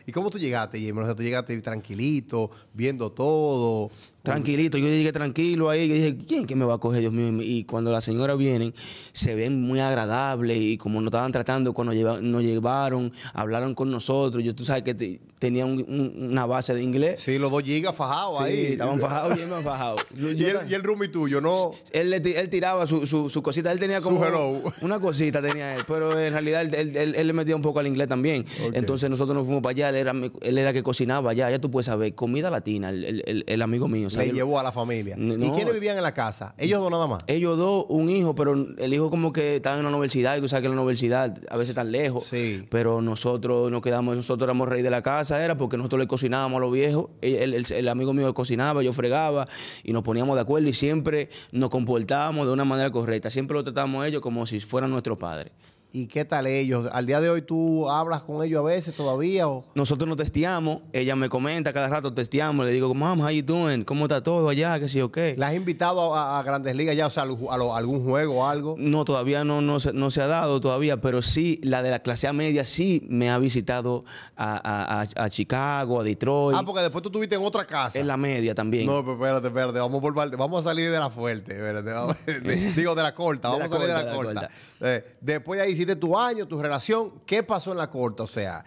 ¿Y cómo tú llegaste, Jimmy? O sea, tú llegaste tranquilito, viendo todo. Tranquilito, yo llegué tranquilo ahí, yo dije, ¿quién que me va a coger, Dios mío? Y cuando las señoras vienen, se ven muy agradables y como nos estaban tratando, cuando nos llevaron, hablaron con nosotros, yo tú sabes que te, tenía una base de inglés. Sí, los dos gigas fajados ahí. Estaban fajados y él fajados. y, el, y el roomie tuyo, ¿no? Él, él tiraba su, su, cosita, él tenía como. Una cosita tenía él, pero en realidad él, él, le metía un poco al inglés también. Entonces nosotros nos fuimos para allá, él era, él era que cocinaba allá, ya tú puedes saber, comida latina, el, amigo mío. ¿sabes? Le llevó a la familia. ¿Y quiénes vivían en la casa? ¿Ellos dos nada más? Ellos dos, un hijo, pero el hijo como que estaba en la universidad, y tú sabes que la universidad a veces tan lejos. Pero nosotros nos quedamos, nosotros éramos rey de la casa era porque nosotros le cocinábamos a los viejos, el, amigo mío cocinaba, yo fregaba y nos poníamos de acuerdo y siempre nos comportábamos de una manera correcta, siempre lo tratábamos a ellos como si fueran nuestros padres. ¿Y qué tal ellos? ¿Al día de hoy tú hablas con ellos a veces todavía? O? Nosotros nos testeamos, ella me comenta cada rato, testeamos, le digo, mam, how you doing? ¿Cómo está todo allá? ¿Qué sé o qué? ¿La has invitado a, Grandes Ligas ya, o sea, a, algún juego o algo? No, todavía no, se, ha dado todavía, pero sí, la de la clase media sí me ha visitado a, Chicago, a Detroit. Ah, porque después tú estuviste en otra casa. En la media también. No, pero espérate, espérate, vamos, vamos a salir de la fuerte, digo, de la corta, vamos a salir de la, corta. Eh, después ahí sí de tu año, tu relación, ¿qué pasó en la corte? O sea,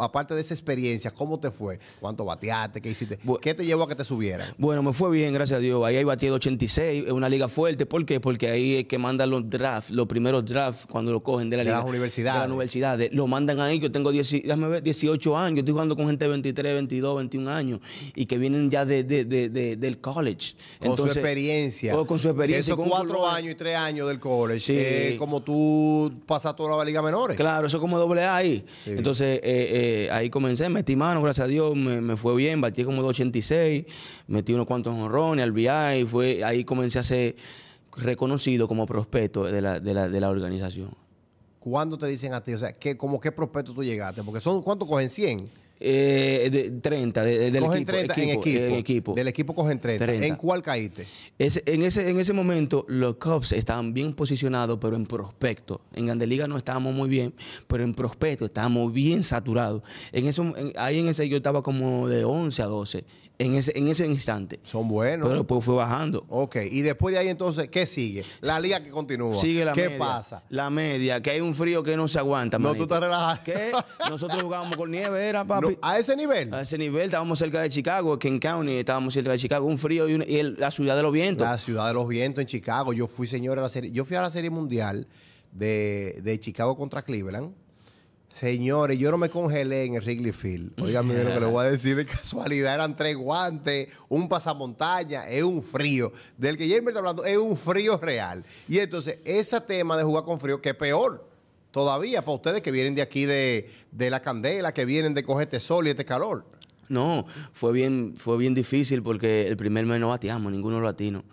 aparte de esa experiencia, ¿cómo te fue? ¿Cuánto bateaste? ¿Qué hiciste? ¿Qué te llevó a que te subieran? Bueno, me fue bien, gracias a Dios. Ahí hay batido 86, es una liga fuerte. ¿Por qué? Porque ahí es que mandan los drafts, los primeros drafts, cuando lo cogen de la de Las universidades. De las universidades. Lo mandan ahí. Yo tengo 18 años. Estoy jugando con gente de 23, 22, 21 años y que vienen ya de, del college. Con su experiencia. con su experiencia. Esos cuatro años y tres años del college. Eh, como tú pasas toda la liga menores. Claro, eso es como doble A ahí. Entonces, eh, eh, ahí comencé, metí mano, gracias a Dios, me, fue bien, batí como 286, metí unos cuantos honrones al y fue, ahí comencé a ser reconocido como prospecto de la, de la, de la organización. ¿Cuándo te dicen a ti? O sea, como qué prospecto tú llegaste? Porque son, ¿cuánto cogen? 100. Eh, de, 30, del equipo, del equipo. Del cogen ¿En cuál caíste? Es, en, ese, en ese momento los Cubs estaban bien posicionados, pero en prospecto. En Andeliga no estábamos muy bien, pero en prospecto estábamos bien saturados. En eso, ahí en ese yo estaba como de 11 a 12 en ese, instante. Son buenos. Pero después fue bajando. Ok, y después de ahí entonces, ¿qué sigue? La liga que continúa. Sigue la ¿Qué media. ¿Qué pasa? La media, que hay un frío que no se aguanta. No, tú te relajas. ¿Qué? Nosotros jugábamos con nieve, era papi. ¿A ese nivel? A ese nivel, estábamos cerca de Chicago, en County, estábamos cerca de Chicago. Un frío y, la ciudad de los vientos. La ciudad de los vientos en Chicago. Yo fui, señor a la serie, yo fui a la serie mundial de, de Chicago contra Cleveland Señores, yo no me congelé en el Wrigley Field. Oigan, lo que les voy a decir de casualidad. Eran tres guantes, un pasamontaña, es un frío. Del que Jeremy está hablando, es un frío real. Y entonces, ese tema de jugar con frío, que es peor todavía para ustedes que vienen de aquí de, la candela, que vienen de coger este sol y este calor. No, fue bien, fue bien difícil porque el primer mes no bateamos, ninguno lo atino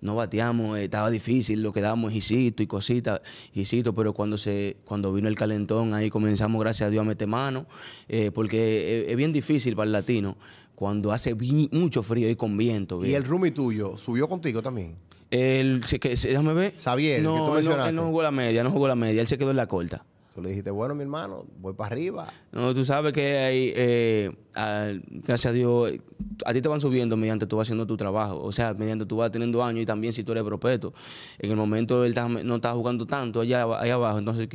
no bateamos, eh, estaba difícil, lo que dábamos hicito y cositas, hicito, pero cuando se cuando vino el calentón ahí comenzamos, gracias a Dios, a meter mano, eh, porque es, bien difícil para el latino cuando hace mucho frío y con viento. ¿Y el rumi tuyo subió contigo también? El, que, déjame ver. sabiendo que tú mencionaste. no, él no jugó la media, no jugó la media, él se quedó en la corta. Tú le dijiste, bueno, mi hermano, voy para arriba. No, tú sabes que ahí, eh, gracias a Dios, a ti te van subiendo mediante tú vas haciendo tu trabajo. O sea, mediante tú vas teniendo años y también si tú eres propeto. En el momento él no está jugando tanto allá, allá abajo, entonces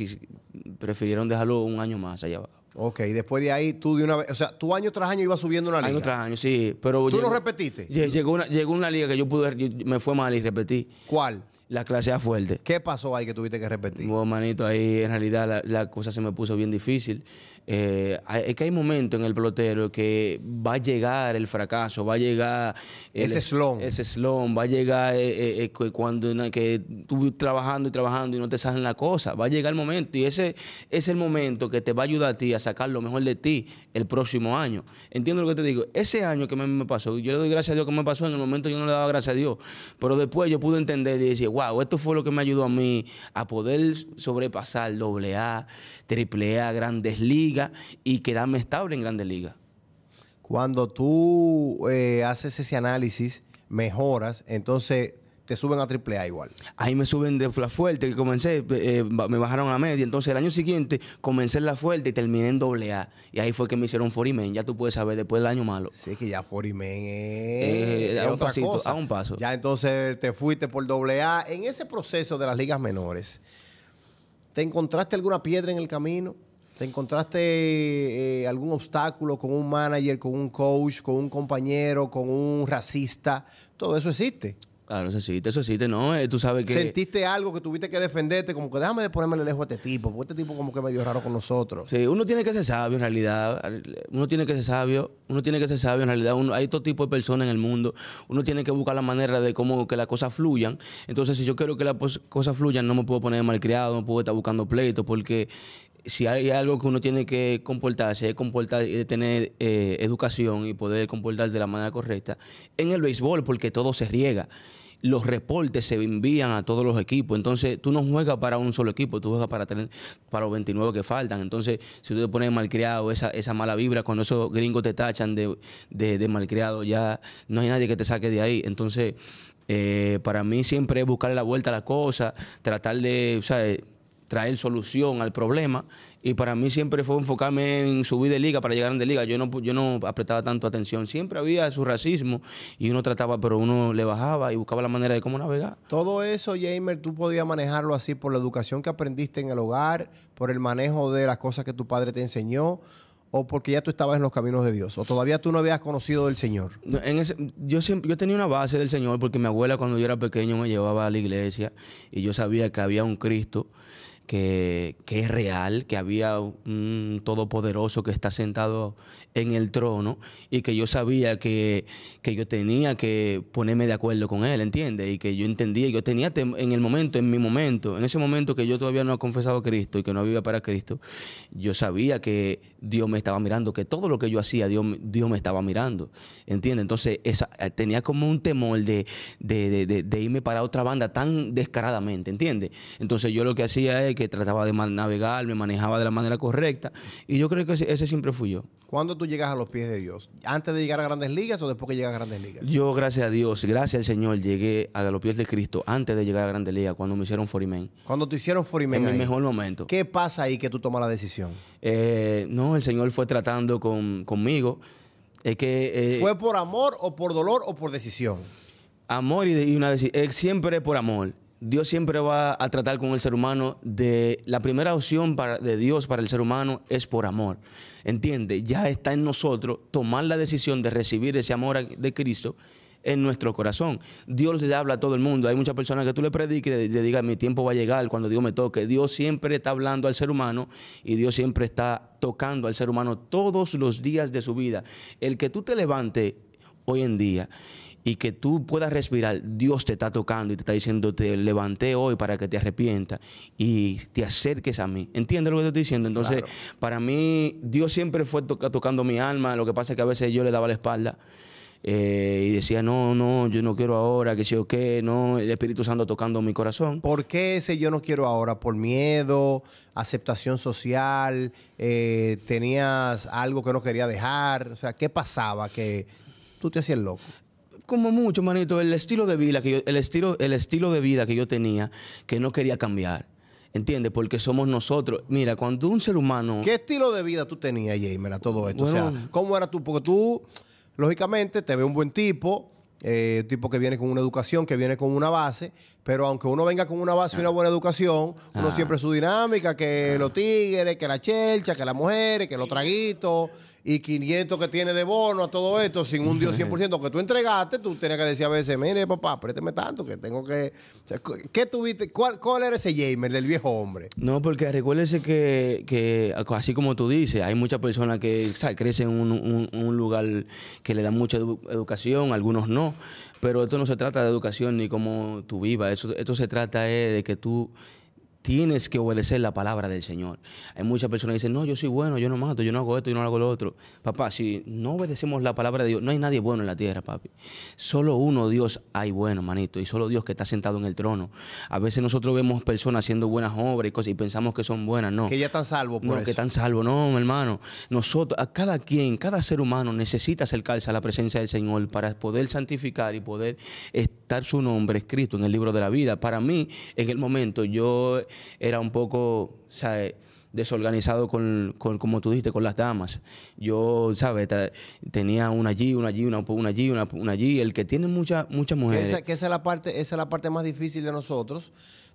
prefirieron dejarlo un año más allá abajo. Ok, y después de ahí tú de una vez, o sea, tú año tras año ibas subiendo una liga. Año tras año, sí, pero... ¿Tú lo repetiste? Llegó una, llegó una liga que yo pude, me fue mal y repetí. ¿Cuál? la clase A fuerte. ¿Qué pasó ahí que tuviste que repetir? Bueno, manito, ahí en realidad la, la cosa se me puso bien difícil. Eh, es que hay momentos en el pelotero que va a llegar el fracaso, va a llegar... ese slon Ese va a llegar eh, eh, cuando que tú trabajando y trabajando y no te salen la cosa. Va a llegar el momento y ese es el momento que te va a ayudar a ti a sacar lo mejor de ti el próximo año. Entiendo lo que te digo. Ese año que me, me pasó, yo le doy gracias a Dios que me pasó, en el momento yo no le daba gracias a Dios, pero después yo pude entender y decir, wow, esto fue lo que me ayudó a mí a poder sobrepasar doble A, triple A, grandes ligas y quedarme estable en grandes ligas. Cuando tú eh, haces ese análisis, mejoras, entonces te suben a Triple A igual. Ahí me suben de la fuerte, que comencé, eh, me bajaron a la media. Entonces, el año siguiente comencé en la fuerte y terminé en doble A. Y ahí fue que me hicieron Forimen. Ya tú puedes saber, después del año malo. Sí, que ya Forimen es. Eh, a, un otra cosa. paso. Ya entonces te fuiste por doble A. En ese proceso de las ligas menores, ¿te encontraste alguna piedra en el camino? ¿Te encontraste eh, algún obstáculo con un manager, con un coach, con un compañero, con un racista? Todo eso existe. Claro, eso existe, eso existe, ¿no? Eh, tú sabes que... ¿Sentiste algo que tuviste que defenderte? Como que déjame de ponerme lejos a este tipo, porque este tipo como que medio raro con nosotros. Sí, uno tiene que ser sabio en realidad. Uno tiene que ser sabio. Uno tiene que ser sabio en realidad. hay todo tipo de personas en el mundo. Uno tiene que buscar la manera de cómo que las cosas fluyan. Entonces, si yo quiero que las cosas fluyan, no me puedo poner malcriado, no puedo estar buscando pleitos, porque si hay algo que uno tiene que comportarse, es comportar, eh, tener eh, educación y poder comportarse de la manera correcta. En el béisbol, porque todo se riega. Los reportes se envían a todos los equipos. Entonces, tú no juegas para un solo equipo, tú juegas para, tener, para los 29 que faltan. Entonces, si tú te pones malcriado, esa, esa mala vibra, cuando esos gringos te tachan de, de, malcriado, ya no hay nadie que te saque de ahí. Entonces, eh, para mí siempre es buscar la vuelta a la cosa, tratar de, traer solución al problema. Y para mí siempre fue enfocarme en subir de liga para llegar a de liga. Yo no, yo no apretaba tanto atención. Siempre había su racismo y uno trataba, pero uno le bajaba y buscaba la manera de cómo navegar. Todo eso, Jamer, tú podías manejarlo así por la educación que aprendiste en el hogar, por el manejo de las cosas que tu padre te enseñó o porque ya tú estabas en los caminos de Dios, o todavía tú no habías conocido del Señor? yo, yo tenía una base del Señor porque mi abuela cuando yo era pequeño me llevaba a la iglesia y yo sabía que había un Cristo que, es real, que había un todopoderoso que está sentado en el trono y que yo sabía que, yo tenía que ponerme de acuerdo con él, ¿entiendes? Y que yo entendía, yo tenía en el momento, en mi momento, en ese momento que yo todavía no he confesado a Cristo y que no vivía para Cristo, yo sabía que Dios me estaba mirando, que todo lo que yo hacía, Dios, Dios me estaba mirando, ¿entiendes? Entonces esa, eh, tenía como un temor de, irme para otra banda tan descaradamente, ¿entiendes? Entonces yo lo que hacía es que trataba de navegar, me manejaba de la manera correcta. Y yo creo que ese, siempre fui yo. ¿Cuándo tú llegas a los pies de Dios? ¿Antes de llegar a grandes ligas o después que llegas a grandes ligas? Yo, gracias a Dios, gracias al Señor, llegué a los pies de Cristo antes de llegar a grandes ligas, cuando me hicieron Forimen. Cuando te hicieron Forimen. En el mejor momento. ¿Qué pasa ahí que tú tomas la decisión? Eh, no, el Señor fue tratando con, conmigo. que, eh, ¿Fue por amor o por dolor o por decisión? Amor y, una decisión. Eh, siempre por amor. Dios siempre va a tratar con el ser humano de la primera opción de Dios para el ser humano es por amor. ¿Entiende? Ya está en nosotros tomar la decisión de recibir ese amor de Cristo en nuestro corazón. Dios le habla a todo el mundo. Hay muchas personas que tú le prediques y le digas, mi tiempo va a llegar cuando Dios me toque. Dios siempre está hablando al ser humano y Dios siempre está tocando al ser humano todos los días de su vida. El que tú te levantes hoy en día y que tú puedas respirar, Dios te está tocando y te está diciendo, te levanté hoy para que te arrepientas y te acerques a mí. ¿Entiendes lo que te estoy diciendo? Entonces, para mí, Dios siempre fue tocando mi alma, lo que pasa es que a veces yo le daba la espalda. Eh, y decía, no, no, yo no quiero ahora, que sé yo qué, no, el Espíritu Santo tocando mi corazón. ¿Por qué ese yo no quiero ahora? ¿Por miedo, aceptación social, eh, tenías algo que no quería dejar? O sea, ¿qué pasaba que tú te hacías loco? como mucho, manito, el estilo de vida que yo, el estilo, el estilo de vida que yo tenía, que no quería cambiar. ¿Entiendes? Porque somos nosotros. Mira, cuando un ser humano. ¿Qué estilo de vida tú tenías, Jamer, a todo esto? o sea, ¿cómo era tú? Porque tú, lógicamente, te ve un buen tipo, eh, tipo que viene con una educación, que viene con una base, pero aunque uno venga con una base y una buena educación, uno siempre su dinámica, que los tigres, que la chelcha, que las mujeres, que los traguitos y 500 que tiene de bono a todo esto, sin un dios 100% que tú entregaste, tú tenías que decir a veces, mire papá, présteme tanto que tengo que... ¿Qué tuviste? ¿Cuál, ¿Cuál era ese gamer del viejo hombre? No, porque recuérdese que, que así como tú dices, hay muchas personas que crecen en un, un, lugar que le da mucha educación, algunos no. Pero esto no se trata de educación ni cómo tú vivas, esto, esto se trata de que tú tienes que obedecer la palabra del Señor. Hay muchas personas que dicen, no, yo soy bueno, yo no mato, yo no hago esto, y no hago lo otro. Papá, si no obedecemos la palabra de Dios, no hay nadie bueno en la tierra, papi. Solo uno Dios hay bueno, manito, y solo Dios que está sentado en el trono. A veces nosotros vemos personas haciendo buenas obras y cosas y pensamos que son buenas, no. Que ya están salvos, por No, pues. que están salvos, no, hermano. Nosotros, a cada quien, cada ser humano necesita acercarse a la presencia del Señor para poder santificar y poder estar su nombre escrito en el libro de la vida. Para mí, en el momento, yo era un poco, desorganizado con, como tú dijiste, con las damas. Yo, ¿sabes? tenía una allí, una allí, una, allí, una, allí. El que tiene muchas muchas mujeres. esa, es la parte, esa es la parte más difícil de nosotros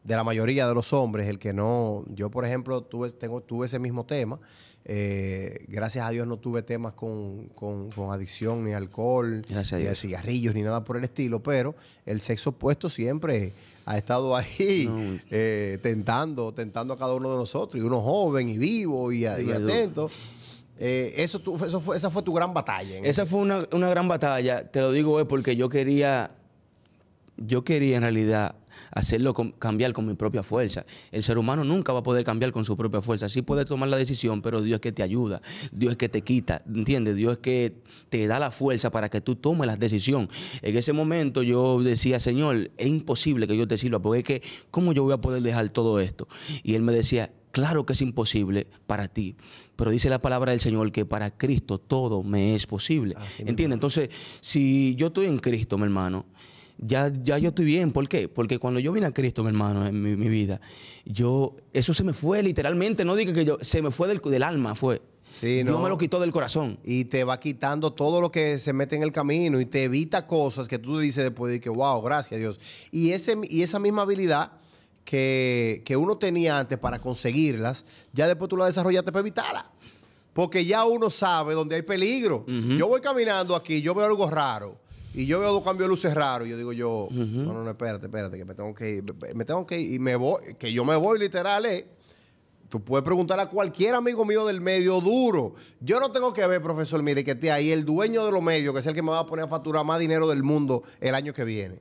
de la mayoría de los hombres, el que no, yo por ejemplo tuve, tengo, tuve ese mismo tema, eh, gracias a Dios no tuve temas con, adicción, ni alcohol, ni cigarrillos, ni nada por el estilo, pero el sexo opuesto siempre ha estado ahí eh, tentando, tentando a cada uno de nosotros, y uno joven y vivo y, atento. Eh, eso, tú eso fue, esa fue tu gran batalla. Esa fue una, gran batalla, te lo digo, hoy porque yo quería, yo quería en realidad hacerlo, cambiar con mi propia fuerza. El ser humano nunca va a poder cambiar con su propia fuerza. Sí puede tomar la decisión, pero Dios es que te ayuda, Dios es que te quita, ¿entiendes? Dios es que te da la fuerza para que tú tomes la decisión. En ese momento yo decía, Señor, es imposible que yo te sirva, porque es que, ¿cómo yo voy a poder dejar todo esto? Y él me decía, Claro que es imposible para ti, pero dice la palabra del Señor que para Cristo todo me es posible. ¿Entiendes? Entonces, si yo estoy en Cristo, mi hermano, ya, ya yo estoy bien. ¿Por qué? Porque cuando yo vine a Cristo, mi hermano, en mi, vida, yo, eso se me fue literalmente, no diga que yo, se me fue del, alma, fue. Sí, ¿no? me lo quitó del corazón. Y te va quitando todo lo que se mete en el camino y te evita cosas que tú dices después de que, wow, gracias a Dios. Y, ese, y esa misma habilidad que, que uno tenía antes para conseguirlas, ya después tú la desarrollaste para evitarla. Porque ya uno sabe dónde hay peligro. Yo voy caminando aquí, yo veo algo raro y yo veo dos cambios de luces raros. yo digo yo, no, no, espérate, espérate, que me tengo que ir. Me tengo que ir. Y me voy, que yo me voy literal, eh. Tú puedes preguntar a cualquier amigo mío del medio duro. Yo no tengo que ver, profesor, mire, que esté ahí el dueño de los medios, que es el que me va a poner a facturar más dinero del mundo el año que viene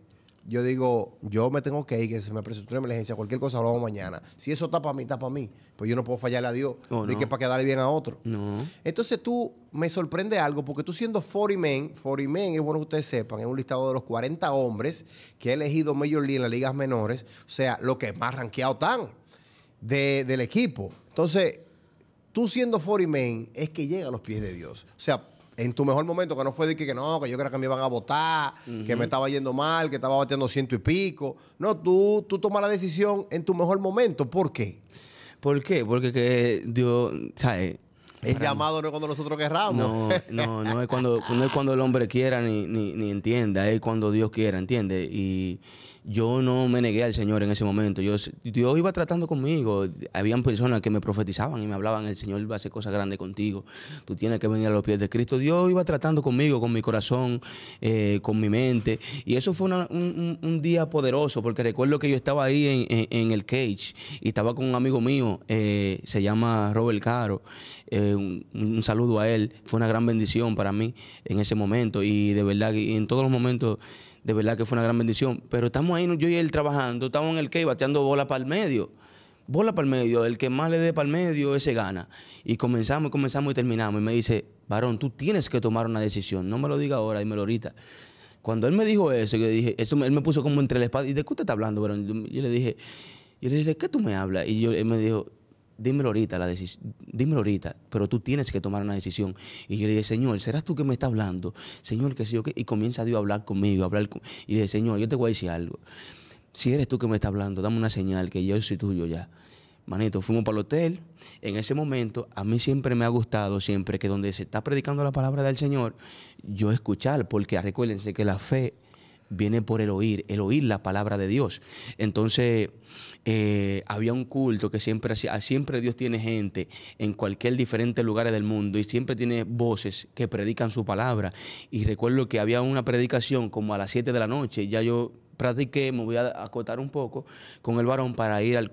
yo digo, yo me tengo que ir, que se me presentó una emergencia, cualquier cosa lo hago mañana. Si eso está para mí, está para mí. Pues yo no puedo fallarle a Dios. Oh, no, que para quedar bien a otro. No. Entonces tú me sorprende algo, porque tú siendo 40 men, 40 men, es bueno que ustedes sepan, es un listado de los 40 hombres que ha elegido Major League en las ligas menores, o sea, lo que más ranqueado están del equipo. Entonces, tú siendo 40 men, es que llega a los pies de Dios. O sea, en tu mejor momento, que no fue de que, no, que yo creía que me iban a votar, que me estaba yendo mal, que estaba batiendo ciento y pico. No, tú, tú tomas la decisión en tu mejor momento. ¿Por qué? ¿Por qué? Porque que Dios, ¿sabes? El llamado no es cuando nosotros querramos. No, no, es cuando, cuando el hombre quiera ni, ni entienda, es cuando Dios quiera, ¿entiendes? Y, yo no me negué al Señor en ese momento. Yo, Dios iba tratando conmigo. Habían personas que me profetizaban y me hablaban, el Señor va a hacer cosas grandes contigo. Tú tienes que venir a los pies de Cristo. Dios iba tratando conmigo, con mi corazón, eh, con mi mente. Y eso fue un, día poderoso, porque recuerdo que yo estaba ahí en, el cage y estaba con un amigo mío, eh, se llama Robert Caro. Eh, un, un, saludo a él. Fue una gran bendición para mí en ese momento. Y de verdad, y en todos los momentos de verdad que fue una gran bendición. Pero estamos ahí, yo y él trabajando, estamos en el que bateando bola para el medio. Bola para el medio, el que más le dé para el medio, ese gana. Y comenzamos, comenzamos y terminamos. Y me dice, varón, tú tienes que tomar una decisión. No me lo diga ahora, dímelo ahorita. Cuando él me dijo eso, yo dije, eso, él me puso como entre la espada. ¿Y de qué usted está hablando, varón? Yo le dije, yo le dije, ¿de qué tú me hablas? Y yo, él me dijo, dímelo ahorita, la dímelo ahorita, pero tú tienes que tomar una decisión. Y yo le dije, Señor, ¿serás tú que me estás hablando? Señor, qué sé yo qué. Y comienza Dios a hablar conmigo, hablar Y le dije, Señor, yo te voy a decir algo. Si eres tú que me estás hablando, dame una señal que yo soy tuyo ya. Manito, fuimos para el hotel. En ese momento, a mí siempre me ha gustado, siempre que donde se está predicando la palabra del Señor, yo escuchar, porque recuérdense que la fe viene por el oír, el oír la palabra de Dios. Entonces, eh, había un culto que siempre, hacía siempre Dios tiene gente en cualquier diferente lugar del mundo y siempre tiene voces que predican su palabra. Y recuerdo que había una predicación como a las 7 de la noche, ya yo practiqué, me voy a acotar un poco con el varón para ir al,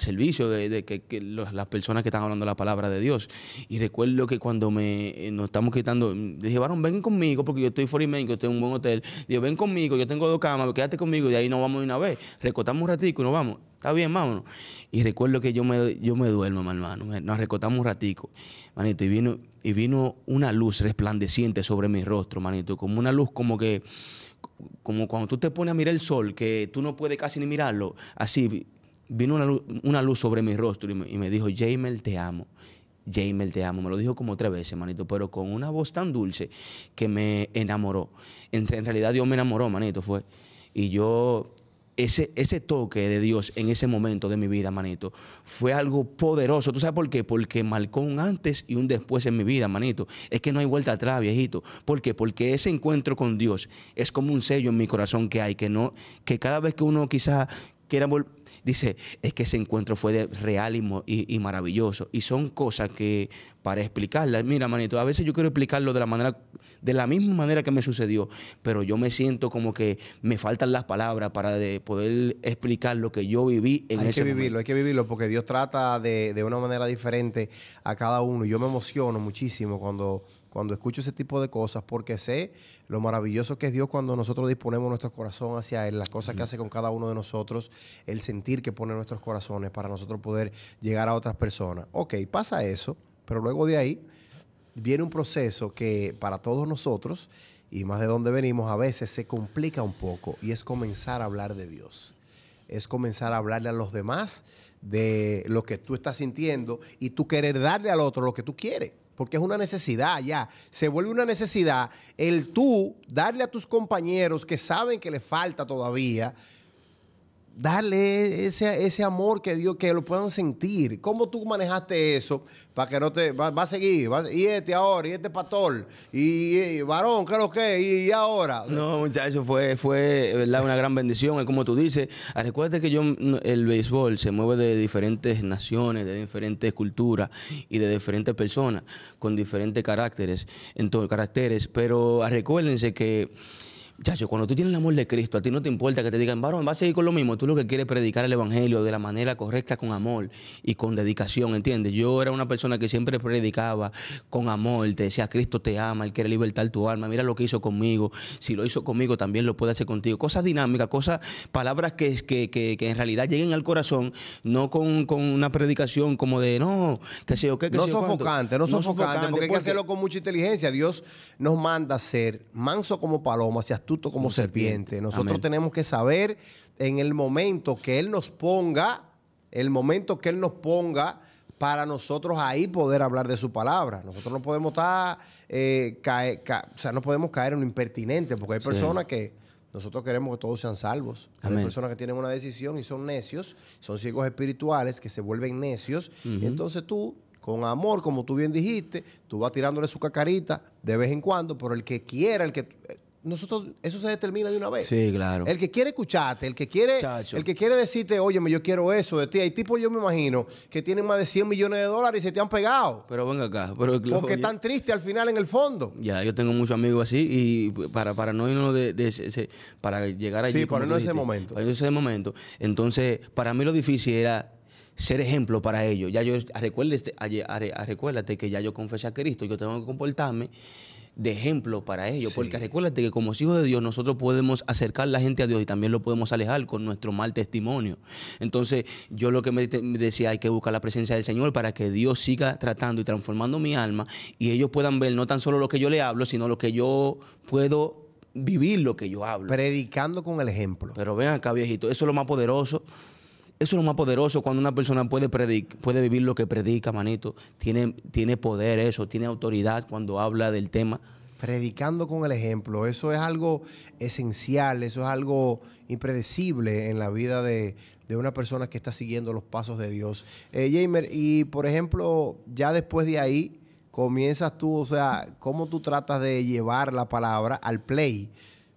servicio de, que, las personas que están hablando la palabra de Dios. Y recuerdo que cuando me, eh, nos estamos quitando, dije, varón, ven conmigo, porque yo estoy yo estoy en un buen hotel. Dije, ven conmigo, yo tengo dos camas, quédate conmigo, y de ahí nos vamos de una vez. Recotamos un ratico y nos vamos. Está bien, vámonos. Y recuerdo que yo me, yo me duermo, hermano. Nos recotamos un ratico, manito. Y vino, y vino una luz resplandeciente sobre mi rostro, manito. Como una luz como que como cuando tú te pones a mirar el sol, que tú no puedes casi ni mirarlo, así vino una luz, sobre mi rostro y me, dijo, Jamel, te amo. Jamel, te amo. Me lo dijo como tres veces, manito, pero con una voz tan dulce que me enamoró. En, en realidad Dios me enamoró, manito, fue. Y yo ese, toque de Dios en ese momento de mi vida, manito, fue algo poderoso. ¿Tú sabes por qué? Porque marcó un antes y un después en mi vida, manito. Es que no hay vuelta atrás, viejito. ¿Por qué? Porque ese encuentro con Dios es como un sello en mi corazón que hay, que no, que cada vez que uno quizás que dice, es que ese encuentro fue de real y, maravilloso. Y son cosas que, para explicarlas, mira, manito, a veces yo quiero explicarlo de la, manera, de la misma manera que me sucedió, pero yo me siento como que me faltan las palabras para poder explicar lo que yo viví en hay ese Hay que vivirlo, hay que vivirlo, porque Dios trata de, de una manera diferente a cada uno. Yo me emociono muchísimo cuando cuando escucho ese tipo de cosas, porque sé lo maravilloso que es Dios cuando nosotros disponemos nuestro corazón hacia Él, las cosas que hace con cada uno de nosotros, el sentir que pone nuestros corazones para nosotros poder llegar a otras personas. Ok, pasa eso, pero luego de ahí viene un proceso que para todos nosotros, y más de donde venimos, a veces se complica un poco, y es comenzar a hablar de Dios. Es comenzar a hablarle a los demás de lo que tú estás sintiendo y tú querer darle al otro lo que tú quieres porque es una necesidad ya. Se vuelve una necesidad el tú darle a tus compañeros que saben que le falta todavía darle ese, ese amor que Dios, que lo puedan sentir. ¿Cómo tú manejaste eso para que no te, va, a seguir, va, y este ahora, y este pastor, y, varón, ¿qué lo que? Y, y ahora. No, muchachos, fue, fue ¿verdad? una gran bendición, es como tú dices. Ah, Recuerda que yo, el béisbol se mueve de diferentes naciones, de diferentes culturas y de diferentes personas, con diferentes caracteres, en caracteres, pero ah, recuérdense que Chacho, cuando tú tienes el amor de Cristo, a ti no te importa que te digan, varón, vas a seguir con lo mismo. Tú lo que quieres es predicar el Evangelio de la manera correcta, con amor y con dedicación, ¿entiendes? Yo era una persona que siempre predicaba con amor, te decía, Cristo te ama, Él quiere libertar tu alma, mira lo que hizo conmigo, si lo hizo conmigo también lo puede hacer contigo. Cosas dinámicas, cosas, palabras que, que, que, en realidad lleguen al corazón, no con, una predicación como de, no, que sé yo qué, que no, sé yo sofocante, no, sofocante, no sofocante, porque, hay que hacerlo con mucha inteligencia. Dios nos manda a ser manso como paloma, hacia como serpiente. Nosotros tenemos que saber en el momento que Él nos ponga, el momento que Él nos ponga para nosotros ahí poder hablar de su palabra. Nosotros no podemos estar, eh, caer, o sea, no podemos caer en lo impertinente, porque hay personas que nosotros queremos que todos sean salvos. Hay personas que tienen una decisión y son necios, son ciegos espirituales, que se vuelven necios, entonces tú con amor, como tú bien dijiste, tú vas tirándole su cacarita de vez en cuando, pero el que quiera, el que nosotros, eso se determina de una vez. Sí, claro. El que quiere escucharte, el que quiere, el que quiere decirte, óyeme, yo quiero eso de ti. Hay tipos, yo me imagino, que tienen más de 100 millones de dólares y se te han pegado. Pero venga acá. Pero, porque están tristes al final en el fondo. Ya, yo tengo muchos amigos así y para, para no irnos de, de, para llegar allí. Sí, para no ese momento. Para ese momento. Entonces, para mí lo difícil era ser ejemplo para ellos. Ya yo, recuérdate, recuérdate que ya yo confesé a Cristo, yo tengo que comportarme de ejemplo para ellos. Porque recuérdate que como hijos de Dios nosotros podemos acercar la gente a Dios y también lo podemos alejar con nuestro mal testimonio. Entonces yo lo que me, decía, hay que buscar la presencia del Señor para que Dios siga tratando y transformando mi alma y ellos puedan ver no tan solo lo que yo le hablo, sino lo que yo puedo vivir lo que yo hablo. Predicando con el ejemplo. Pero vean acá, viejito, eso es lo más poderoso eso es lo más poderoso cuando una persona puede, puede vivir lo que predica, manito. Tiene, tiene poder eso, tiene autoridad cuando habla del tema. Predicando con el ejemplo, eso es algo esencial, eso es algo impredecible en la vida de, una persona que está siguiendo los pasos de Dios. Eh, Jamer, y por ejemplo, ya después de ahí, comienzas tú, o sea, cómo tú tratas de llevar la palabra al play.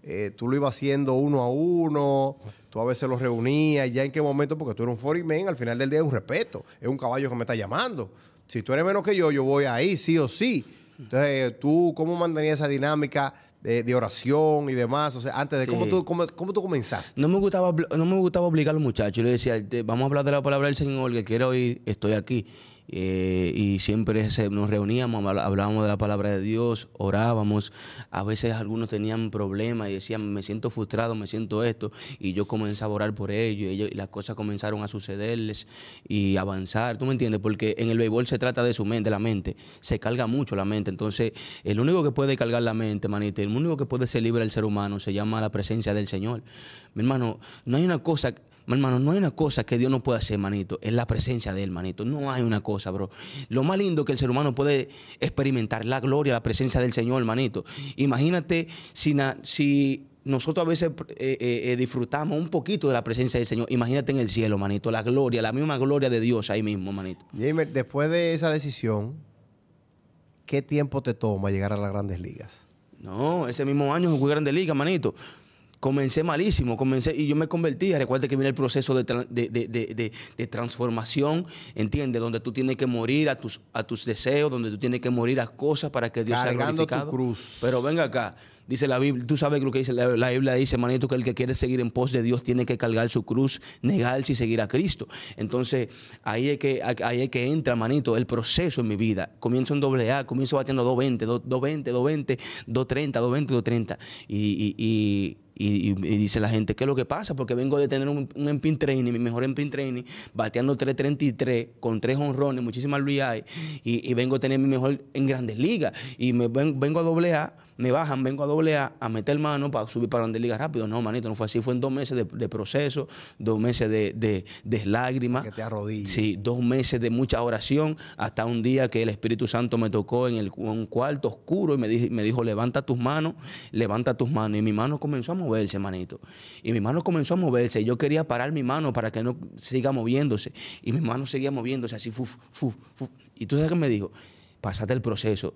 Eh, tú lo ibas haciendo uno a uno, tú a veces los reunías, ya en qué momento, porque tú eres un foreman al final del día es un respeto, es un caballo que me está llamando. Si tú eres menos que yo, yo voy ahí, sí o sí. Entonces, eh, tú, ¿cómo mantenías esa dinámica de, oración y demás? O sea, antes de ¿cómo, tú, cómo, tú comenzaste. No me gustaba, no me gustaba obligar a los muchachos. Yo le decía, vamos a hablar de la palabra del Señor, que quiero oír, estoy aquí. Eh, y siempre nos reuníamos, hablábamos de la palabra de Dios, orábamos. A veces algunos tenían problemas y decían, me siento frustrado, me siento esto, y yo comenzaba a orar por ellos, y, las cosas comenzaron a sucederles y avanzar, ¿tú me entiendes? Porque en el béisbol se trata de su mente, la mente, se carga mucho la mente, entonces el único que puede cargar la mente, manita, el único que puede ser libre al ser humano se llama la presencia del Señor. Mi hermano, no hay una cosa hermano, no hay una cosa que Dios no pueda hacer, manito. Es la presencia de Él, manito. No hay una cosa, bro. Lo más lindo que el ser humano puede experimentar, la gloria, la presencia del Señor, manito. Imagínate si, nosotros a veces eh, eh, eh, disfrutamos un poquito de la presencia del Señor. Imagínate en el cielo, manito, la gloria, la misma gloria de Dios ahí mismo, manito. Jamer, después de esa decisión, ¿qué tiempo te toma llegar a las grandes ligas? No, ese mismo año jugué Grandes Ligas, manito comencé malísimo, comencé y yo me convertí. Recuerda que viene el proceso de, transformación, ¿entiendes? Donde tú tienes que morir a tus, a tus deseos, donde tú tienes que morir a cosas para que Dios Cargando sea glorificado. Tu cruz. Pero venga acá, dice la Biblia, tú sabes lo que dice la, Biblia, dice, manito, que el que quiere seguir en pos de Dios tiene que cargar su cruz, negarse y seguir a Cristo. Entonces, ahí es que, ahí es que entra, manito, el proceso en mi vida. Comienzo en doble A, comienzo batiendo 220, 220, 220, 230, 220, 230. y, y, y y, dice la gente, ¿qué es lo que pasa? Porque vengo de tener un, un empin training, mi mejor empin training, bateando 3.33 con tres honrones, muchísimas RBI, y, vengo a tener mi mejor en grandes ligas. Y me vengo a doble A me bajan, vengo a doble A a meter mano para subir para grande liga rápido. No, manito, no fue así. Fue en dos meses de, proceso, dos meses de, lágrimas. Que te arrodillas... Sí, dos meses de mucha oración, hasta un día que el Espíritu Santo me tocó en, el, un cuarto oscuro y me, me dijo, levanta tus manos, levanta tus manos. Y mi mano comenzó a moverse, manito. Y mi mano comenzó a moverse. Y yo quería parar mi mano para que no siga moviéndose. Y mi mano seguía moviéndose así, fuf, fuf, fuf. Y tú sabes qué me dijo, ...pásate el proceso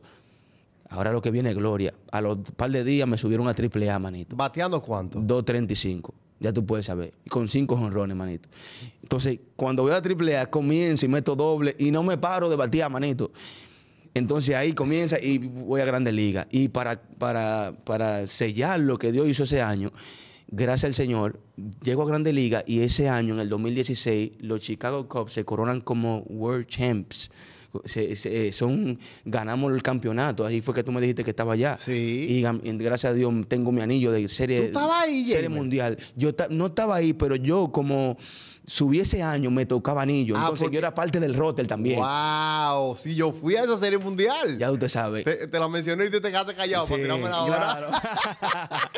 Ahora lo que viene es gloria. A los par de días me subieron a triple A, manito. ¿Bateando cuánto? 2.35. Ya tú puedes saber. Con cinco jonrones, manito. Entonces, cuando voy a triple A, comienzo y meto doble y no me paro de batear, manito. Entonces ahí comienza y voy a Grande Liga. Y para, para, sellar lo que Dios hizo ese año, gracias al Señor, llego a Grande Liga, y ese año, en el 2016, los Chicago Cubs se coronan como World Champs se, son, ganamos el campeonato. Ahí fue que tú me dijiste que estaba allá. Sí. Y, gracias a Dios tengo mi anillo de serie, serie mundial. Yo no estaba ahí, pero yo como subí ese año, me tocaba anillo. Ah, Entonces yo era parte del roster también. ¡Wow! si yo fui a esa serie mundial. Ya usted sabe. Te, te la mencioné y te quedaste callado para tirarme la hora.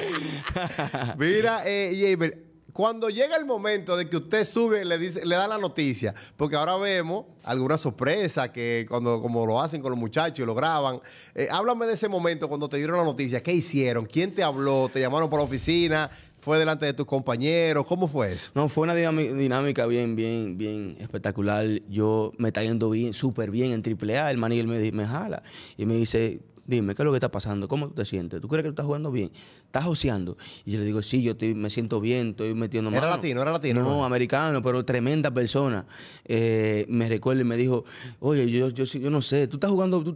Mira, eh, cuando llega el momento de que usted sube, le, dice, le da la noticia, porque ahora vemos alguna sorpresa que cuando como lo hacen con los muchachos y lo graban, eh, háblame de ese momento cuando te dieron la noticia, ¿qué hicieron? ¿Quién te habló? ¿Te llamaron por la oficina? ¿Fue delante de tus compañeros? ¿Cómo fue eso? No, fue una dinámica bien, bien, bien espectacular. Yo me está yendo bien, súper bien en AAA. El manager me, me jala y me dice, dime, ¿qué es lo que está pasando? ¿Cómo te sientes? ¿Tú crees que tú estás jugando bien? ¿Estás oseando? Y yo le digo, sí, yo estoy, me siento bien, estoy metiendo más. ¿Era latino? ¿Era latino? No, americano, pero tremenda persona. Eh, me recuerda y me dijo, oye, yo, yo, yo, no sé, ¿tú estás jugando, tú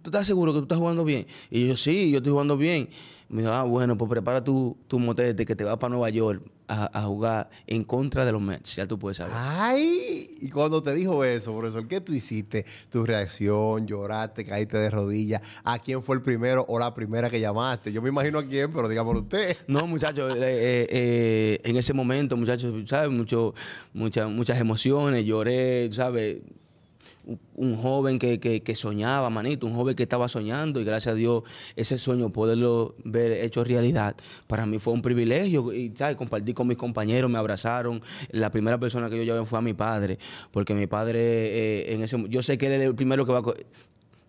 estás, seguro que tú estás jugando bien? Y yo, sí, yo estoy jugando bien. Me dijo, ah, bueno, pues prepara tu, tu motete que te vas para Nueva York a, jugar en contra de los Mets, ya tú puedes saber. ¡Ay! Y cuando te dijo eso, profesor, ¿qué tú hiciste? Tu reacción, lloraste, caíste de rodillas. ¿A quién fue el primero o la primera que llamaste? Yo me imagino a quién, pero digámoslo usted. No, muchachos, eh, eh, eh, en ese momento, muchachos, ¿sabes? Mucho, mucha, muchas emociones, lloré, ¿sabes? un joven que, soñaba, manito, un joven que estaba soñando y gracias a Dios ese sueño poderlo ver hecho realidad, para mí fue un privilegio y ¿sabes? compartí con mis compañeros, me abrazaron, la primera persona que yo llamé fue a mi padre, porque mi padre eh, en ese yo sé que él es el primero que va a...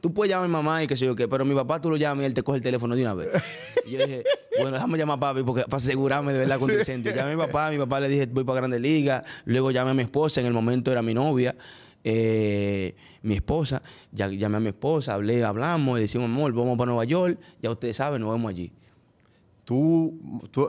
Tú puedes llamar a mi mamá y qué sé yo qué, pero mi papá tú lo llamas y él te coge el teléfono de una vez. Y yo dije, bueno, déjame llamar a papi porque, para asegurarme de verdad con Llamé a mi papá, a mi papá le dije, voy para Grande Liga, luego llamé a mi esposa, en el momento era mi novia. Eh, mi esposa, llamé a mi esposa, hablé, hablamos, decimos, amor, vamos para Nueva York, ya ustedes saben, nos vemos allí. Tú,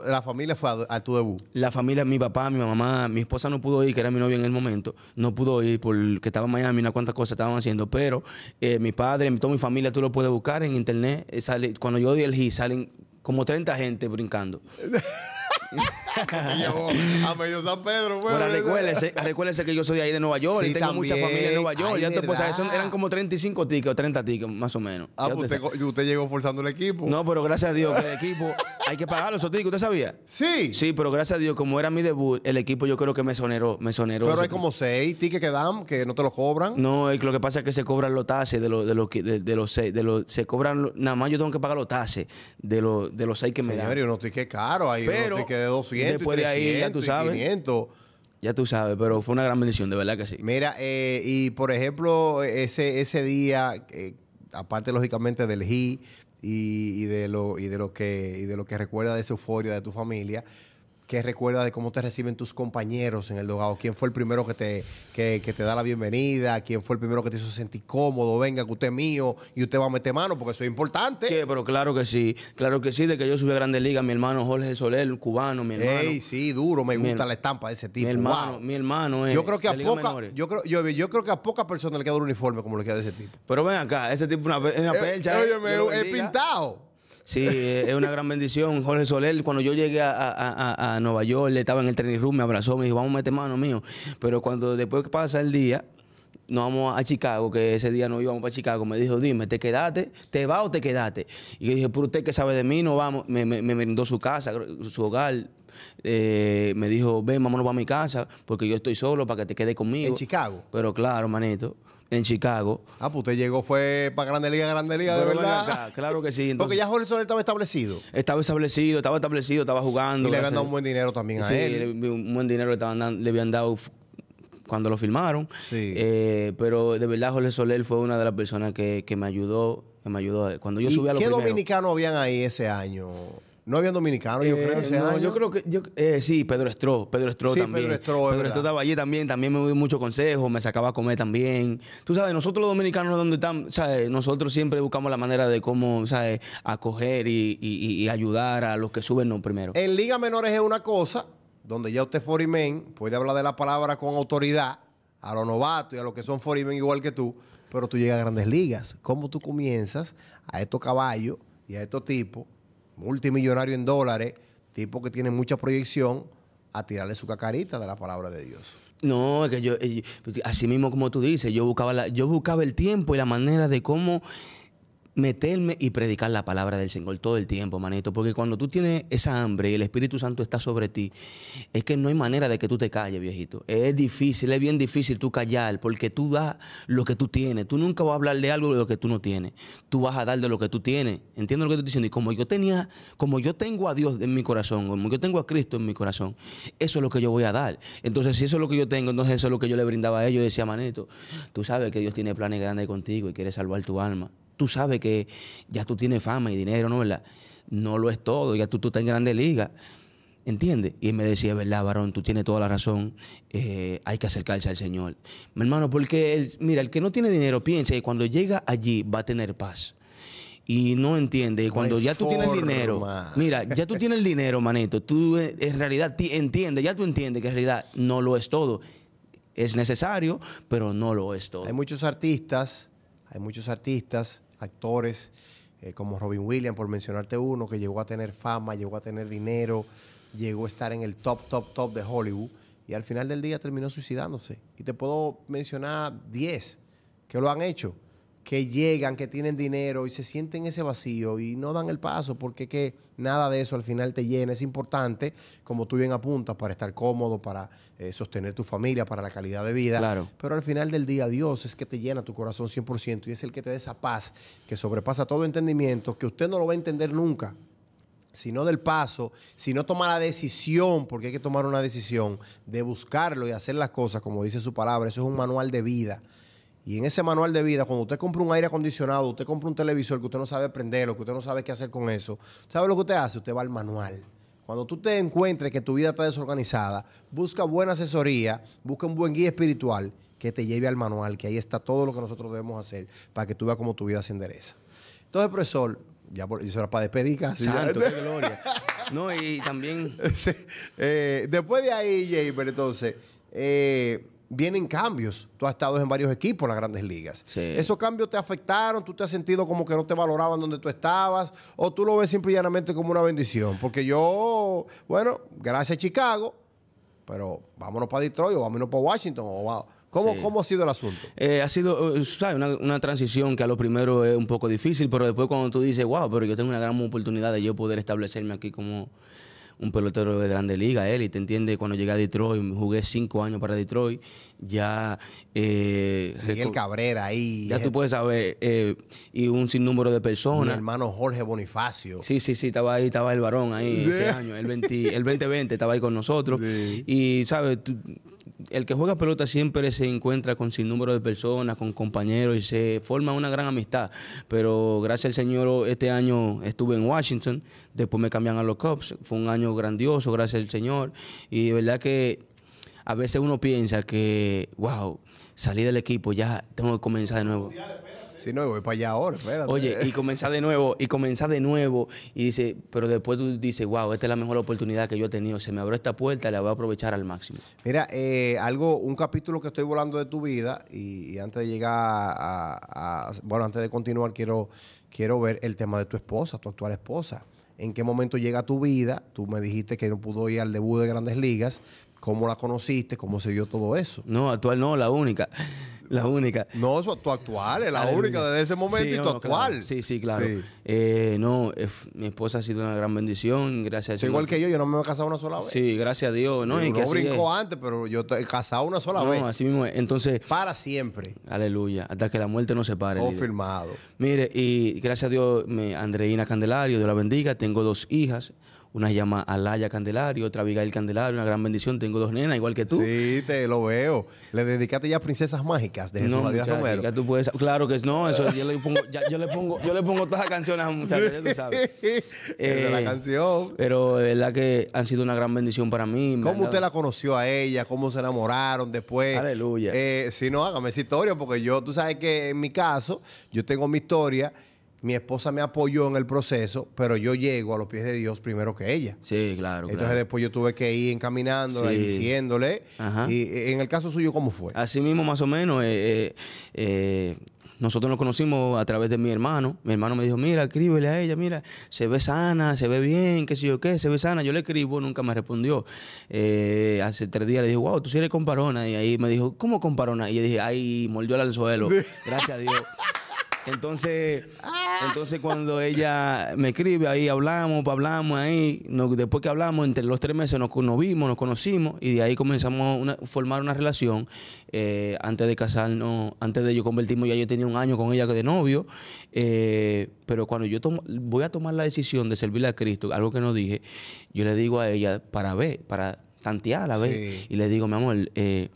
la familia fue a, tu debut. La familia, mi papá, mi mamá, mi esposa no pudo ir, que era mi novia en el momento, no pudo ir porque estaba en Miami, una cuantas cosas estaban haciendo, pero eh, mi padre, toda mi familia, tú lo puedes buscar en internet, eh, cuando yo di el hit, salen como 30 gente brincando. llevó a medio San Pedro, pues, Bueno, recuérdese, que yo soy de ahí de Nueva York y tengo mucha familia en Nueva York. ya eran como 35 tickets o 30 tickets, más o menos. Ah, pues usted, llegó forzando el equipo. No, pero gracias a Dios que el equipo hay que pagarlo esos tickets, ¿usted sabía? Sí. Sí, pero gracias a Dios, como era mi debut, el equipo yo creo que me soneró. Me soneró pero hay como seis tickets que dan que no te lo cobran. No, lo que pasa es que se cobran los tases de los de los seis, se cobran nada más yo tengo que pagar los tases de los de los seis que me dan. Señor, unos tickets caros ahí, pero, que de 200, de ya tú sabes. Ya tú sabes, pero fue una gran bendición, de verdad que sí. Mira, eh, y por ejemplo, ese, ese día, eh, aparte lógicamente del GI y, de lo, y, de lo que, y de lo que recuerda de ese euforia de tu familia, ¿Qué recuerda de cómo te reciben tus compañeros en el dogado? ¿Quién fue el primero que te, que, te da la bienvenida? ¿Quién fue el primero que te hizo sentir cómodo? Venga, que usted es mío y usted va a meter mano porque eso es importante. Sí, Pero claro que sí, claro que sí, de que yo subí a Grande Liga, mi hermano Jorge Soler, cubano, mi hermano. Ey, sí, duro, me gusta la estampa de ese tipo. Mi hermano, mi hermano. Es, yo creo que a poca, yo creo, yo, creo que a poca personas le queda un uniforme como lo queda de ese tipo. Pero ven acá, ese tipo una, una eh, percha. ¿eh? me, he pintado. Sí, es una gran bendición. Jorge Soler, cuando yo llegué a, Nueva York, le estaba en el training room, me abrazó, me dijo, vamos a meter mano mío. Pero cuando después que pasa el día, nos vamos a Chicago, que ese día no íbamos para Chicago, me dijo, dime, ¿te quedaste? ¿Te vas o te quedaste? Y yo dije, por usted que sabe de mí, no vamos. Me, brindó su casa, su hogar. Eh, me dijo, ven, vámonos a mi casa, porque yo estoy solo para que te quede conmigo. En Chicago. Pero claro, manito en Chicago. Ah, pues usted llegó, fue para Grande Liga, Grande Liga, de verdad. claro que sí. Porque ya Jorge Soler estaba establecido. estaba establecido, estaba establecido, estaba jugando. Y le habían dado un buen dinero también a él. Sí, un buen dinero le, estaban dando- le habían dado cuando lo firmaron. Sí. Eh, pero de verdad, Jorge Soler fue una de las personas que, que me ayudó. Que me ayudó. Cuando yo subí a los qué dominicanos habían ahí ese año? No había dominicanos, yo creo, eh, no, Yo creo que. Eh, sí, Pedro Estró. Pedro Estró también. Pedro Estró, Pedro Estró estaba allí también. También me dio mucho consejo. Me sacaba a comer también. Tú sabes, nosotros los dominicanos, donde están, Nosotros siempre buscamos la manera de cómo, ¿sabes? Acoger y, ayudar a los que suben primero. En Liga Menores es una cosa donde ya usted forimen puede hablar de la palabra con autoridad a los novatos y a los que son forimen igual que tú, pero tú llegas a grandes ligas. ¿Cómo tú comienzas a estos caballos y a estos tipos multimillonario en dólares, tipo que tiene mucha proyección, a tirarle su cacarita de la palabra de Dios. No, es que yo, eh, así mismo como tú dices, yo buscaba, yo buscaba el tiempo y la manera de cómo meterme y predicar la palabra del Señor todo el tiempo, manito. Porque cuando tú tienes esa hambre y el Espíritu Santo está sobre ti, es que no hay manera de que tú te calles, viejito. Es difícil, es bien difícil tú callar, porque tú das lo que tú tienes. Tú nunca vas a hablar de algo de lo que tú no tienes. Tú vas a dar de lo que tú tienes. Entiendo lo que estoy diciendo. Y como yo tenía, como yo tengo a Dios en mi corazón, como yo tengo a Cristo en mi corazón, eso es lo que yo voy a dar. Entonces, si eso es lo que yo tengo, entonces eso es lo que yo le brindaba a ellos. Yo decía, manito, tú sabes que Dios tiene planes grandes contigo y quiere salvar tu alma tú sabes que ya tú tienes fama y dinero, ¿no? ¿verdad? No lo es todo, ya tú, tú estás en grande liga. ¿Entiendes? Y él me decía, ¿verdad, varón? Tú tienes toda la razón. Eh, hay que acercarse al Señor. Mi hermano, porque, mira, el que no tiene dinero piensa que cuando llega allí va a tener paz. Y no entiende. cuando ya tú tienes dinero, mira, ya tú tienes el dinero, manito. Tú eh, en realidad entiendes, ya tú entiendes que en realidad no lo es todo. Es necesario, pero no lo es todo. Hay muchos artistas hay muchos artistas, actores, eh, como Robin Williams, por mencionarte uno, que llegó a tener fama, llegó a tener dinero, llegó a estar en el top, top, top de Hollywood y al final del día terminó suicidándose. Y te puedo mencionar 10 que lo han hecho que llegan, que tienen dinero y se sienten ese vacío y no dan el paso porque que nada de eso al final te llena. Es importante, como tú bien apuntas, para estar cómodo, para eh, sostener tu familia, para la calidad de vida. Claro. Pero al final del día Dios es que te llena tu corazón 100% y es el que te da esa paz que sobrepasa todo entendimiento, que usted no lo va a entender nunca, si no del paso, si no toma la decisión, porque hay que tomar una decisión de buscarlo y hacer las cosas, como dice su palabra, eso es un manual de vida. Y en ese manual de vida, cuando usted compra un aire acondicionado, usted compra un televisor que usted no sabe prender o que usted no sabe qué hacer con eso, ¿sabe lo que usted hace? Usted va al manual. Cuando tú te encuentres que tu vida está desorganizada, busca buena asesoría, busca un buen guía espiritual que te lleve al manual, que ahí está todo lo que nosotros debemos hacer para que tú veas cómo tu vida se endereza. Entonces, profesor, ya por, eso era para despedir casi. Santo, gloria. No, y también... Eh, después de ahí, pero entonces... Eh, vienen cambios. Tú has estado en varios equipos en las grandes ligas. ¿Esos cambios te afectaron? ¿Tú te has sentido como que no te valoraban donde tú estabas? ¿O tú lo ves simple y llanamente como una bendición? Porque yo, bueno, gracias a Chicago, pero vámonos para Detroit o vámonos para Washington ¿Cómo, ha sido el asunto? Eh, ha sido, eh, ¿sabes? Una, una, transición que a lo primero es un poco difícil, pero después cuando tú dices, wow, pero yo tengo una gran oportunidad de yo poder establecerme aquí como un pelotero de grande liga, él, y te entiende, cuando llegué a Detroit, jugué cinco años para Detroit, ya... Eh, Miguel Cabrera ahí. Ya eh. tú puedes saber, eh, y un sinnúmero de personas. Mi hermano Jorge Bonifacio. Sí, sí, sí, estaba ahí, estaba el varón ahí ese año, el, el 2020 estaba ahí con nosotros. Y, ¿sabes? el que juega pelota siempre se encuentra con sin número de personas, con compañeros y se forma una gran amistad. Pero gracias al Señor, este año estuve en Washington, después me cambian a los Cubs. Fue un año grandioso, gracias al Señor. Y de verdad que a veces uno piensa que, wow, salí del equipo, ya tengo que comenzar de nuevo. Si no, voy para allá ahora, espérate. Oye, y comienza de nuevo, y comienza de nuevo, y dice, pero después tú dices, wow, esta es la mejor oportunidad que yo he tenido, se me abrió esta puerta, la voy a aprovechar al máximo. Mira, eh, algo, un capítulo que estoy volando de tu vida, y, antes de llegar a, bueno, antes de continuar, quiero, quiero ver el tema de tu esposa, tu actual esposa en qué momento llega tu vida. Tú me dijiste que no pudo ir al debut de Grandes Ligas, ¿Cómo la conociste? ¿Cómo se dio todo eso? No, actual no, la única. La única. No, tu actual, es la única desde ese momento y tu actual. Sí, sí, claro. Eh, no, mi esposa ha sido una gran bendición, gracias a Dios. Igual que yo, yo no me he casado una sola vez. Sí, gracias a Dios. No, brincó antes, pero yo he casado una sola vez. No, así mismo Entonces. Para siempre. Aleluya, hasta que la muerte no se pare. Confirmado. Mire, y gracias a Dios, me, Andreina Candelario, Dios la bendiga, tengo dos hijas una se llama Alaya Candelario, otra Abigail Candelario, una gran bendición. Tengo dos nenas, igual que tú. Sí, te lo veo. Le dedicaste ya a Princesas Mágicas de Jesús no, Romero. claro que no, eso yo le pongo, yo le pongo, yo le pongo todas las canciones a muchas ya sabes. de la eh, canción. Pero de verdad que han sido una gran bendición para mí. ¿Cómo usted la conoció a ella? ¿Cómo se enamoraron después? Aleluya. Eh, si no, hágame esa historia, porque yo, tú sabes que en mi caso, yo tengo mi historia mi esposa me apoyó en el proceso, pero yo llego a los pies de Dios primero que ella. Sí, claro. Entonces después yo tuve que ir encaminándola y diciéndole. Ajá. Y en el caso suyo, ¿cómo fue? Así mismo, más o menos. Eh, eh, eh, nosotros nos conocimos a través de mi hermano. Mi hermano me dijo, mira, escríbele a ella, mira, se ve sana, se ve bien, qué sé yo qué, se ve sana. Yo le escribo, nunca me respondió. hace tres días le dije, wow, tú sí eres comparona. Y ahí me dijo, ¿cómo comparona? Y yo dije, ay, mordió el anzuelo. Gracias a Dios. Entonces, ah. entonces cuando ella me escribe, ahí hablamos, hablamos ahí, después que hablamos, entre los tres meses nos, vimos, nos conocimos y de ahí comenzamos a formar una relación. Eh, antes de casarnos, antes de yo convertirme, ya yo tenía un año con ella de novio, eh, pero cuando yo voy a tomar la decisión de servirle a Cristo, algo que no dije, yo le digo a ella para ver, para tantear a ver, y le digo, mi amor, eh,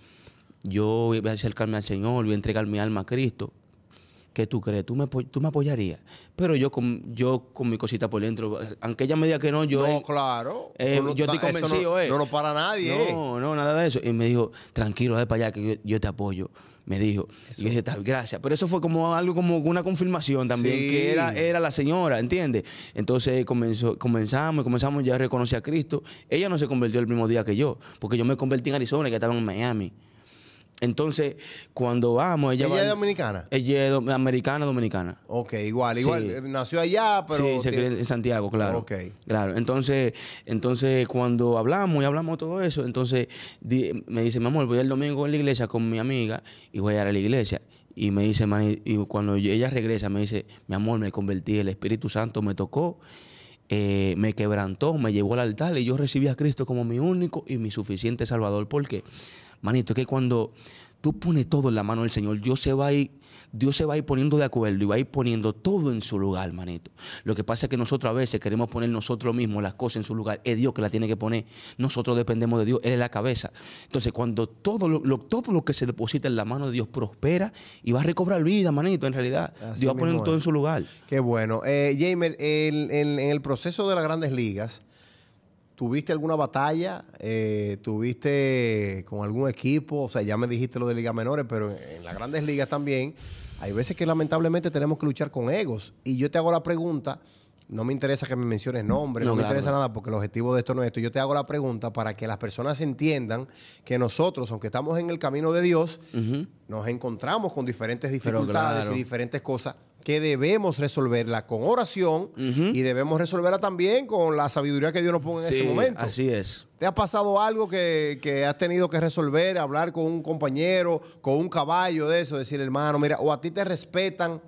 yo voy a acercarme al Señor, voy a entregar mi alma a Cristo ¿qué tú crees? ¿Tú me, tú me apoyarías? Pero yo con, yo con mi cosita por dentro, aunque ella me diga que no, yo... No, claro. Eh, yo estoy convencido, no, eh. No lo para nadie. No, eh. no, nada de eso. Y me dijo, tranquilo, de para allá, que yo, te apoyo. Me dijo. Y yo dije, gracias. Pero eso fue como algo, como una confirmación también, que era, era la señora, ¿entiendes? Entonces comenzó, comenzamos, comenzamos, ya reconocí a Cristo. Ella no se convirtió el mismo día que yo, porque yo me convertí en Arizona, que estaba en Miami. Entonces, cuando vamos, ella, es dominicana. Ella es americana, dominicana. Ok, igual, igual. Eh, nació allá, pero. Sí, se crió en Santiago, claro. Ok. Claro. Entonces, entonces cuando hablamos y hablamos todo eso, entonces me dice, mi amor, voy el domingo a la iglesia con mi amiga y voy a ir a la iglesia. Y me dice, y cuando ella regresa, me dice, mi amor, me convertí, el Espíritu Santo me tocó. Eh, me quebrantó, me llevó al altar y yo recibí a Cristo como mi único y mi suficiente Salvador. ¿Por qué? Manito, es que cuando tú pones todo en la mano del Señor, Dios se va a ir, Dios se va poniendo de acuerdo y va a ir poniendo todo en su lugar, manito. Lo que pasa es que nosotros a veces queremos poner nosotros mismos las cosas en su lugar. Es Dios que la tiene que poner. Nosotros dependemos de Dios. Él es la cabeza. Entonces, cuando todo lo, todo lo que se deposita en la mano de Dios prospera y va a recobrar vida, manito, en realidad. Dios va a poner todo en su lugar. Qué bueno. Eh, Jamer, en el proceso de las grandes ligas, ¿Tuviste alguna batalla? Eh, ¿Tuviste con algún equipo? O sea, ya me dijiste lo de Liga menores, pero en, las grandes ligas también hay veces que lamentablemente tenemos que luchar con egos. Y yo te hago la pregunta, no me interesa que me menciones nombres, no, me interesa nada porque el objetivo de esto no es esto. Yo te hago la pregunta para que las personas entiendan que nosotros, aunque estamos en el camino de Dios, nos encontramos con diferentes dificultades y diferentes cosas que debemos resolverla con oración y debemos resolverla también con la sabiduría que Dios nos pone en ese momento. Así es. ¿Te ha pasado algo que, que, has tenido que resolver, hablar con un compañero, con un caballo de eso, decir hermano, mira, o a ti te respetan?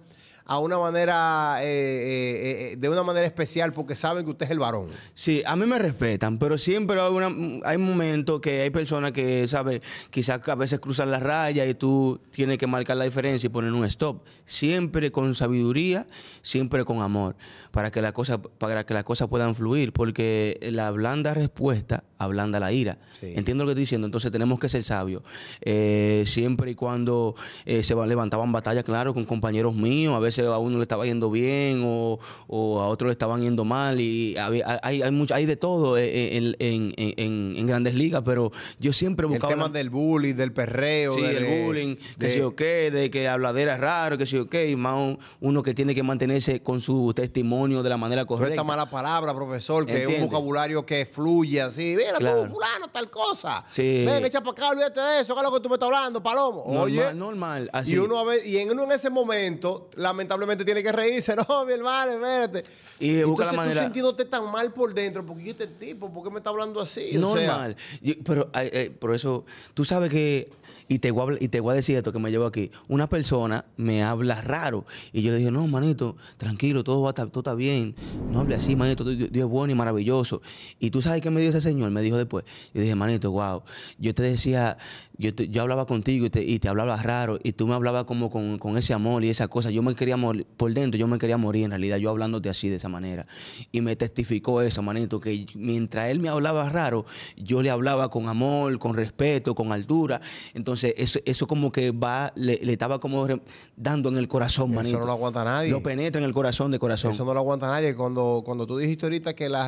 a una manera, eh, eh, eh, de una manera especial porque saben que usted es el varón. Sí, a mí me respetan, pero siempre hay, momentos que hay personas que, saben Quizás a veces cruzan la rayas y tú tienes que marcar la diferencia y poner un stop. Siempre con sabiduría, siempre con amor, para que la cosa para que las cosas puedan fluir, porque la blanda respuesta ablanda la ira. Entiendo lo que estoy diciendo, entonces tenemos que ser sabios. siempre y cuando se levantaban batallas, claro, con compañeros míos, a veces a uno le estaba yendo bien o, a otro le estaban yendo mal y hay, mucho, hay de todo e, e, en, grandes ligas, pero yo siempre buscaba... El tema del bullying, del perreo. del, bullying, que sé yo qué, de que habladera es raro, que sé o qué, más uno que tiene que mantenerse con su testimonio de la manera correcta. Esta mala palabra, profesor, que es un vocabulario que fluye así, mira fulano, tal cosa. Sí. Ven, echa para acá, olvídate de eso, que es lo que tú me estás hablando, palomo. Normal, Oye, normal. Así. Y, uno a y en en ese momento, lamentablemente, lamentablemente tiene que reírse. No, mi hermano, espérate. Y busca la manera. tú sintiéndote tan mal por dentro, porque este tipo, ¿por qué me está hablando así? Normal. O sea, pero por eso, tú sabes que, y te, voy a, y te voy decir esto que me llevo aquí, una persona me habla raro. Y yo le dije, no, manito, tranquilo, todo va todo está bien. No hable así, manito, Dios es bueno y maravilloso. Y tú sabes qué me dio ese señor, me dijo después. Yo dije, manito, wow, yo te decía yo, yo hablaba contigo y te, y hablaba raro y tú me hablabas como con, ese amor y esa cosa. Yo me quería morir, por dentro yo me quería morir en realidad, yo hablándote así de esa manera. Y me testificó eso, manito, que mientras él me hablaba raro, yo le hablaba con amor, con respeto, con altura. Entonces eso, como que va, le, estaba como dando en el corazón, manito. Eso no lo aguanta nadie. Lo penetra en el corazón de corazón. Eso no lo aguanta nadie. Cuando, cuando tú dijiste ahorita que la,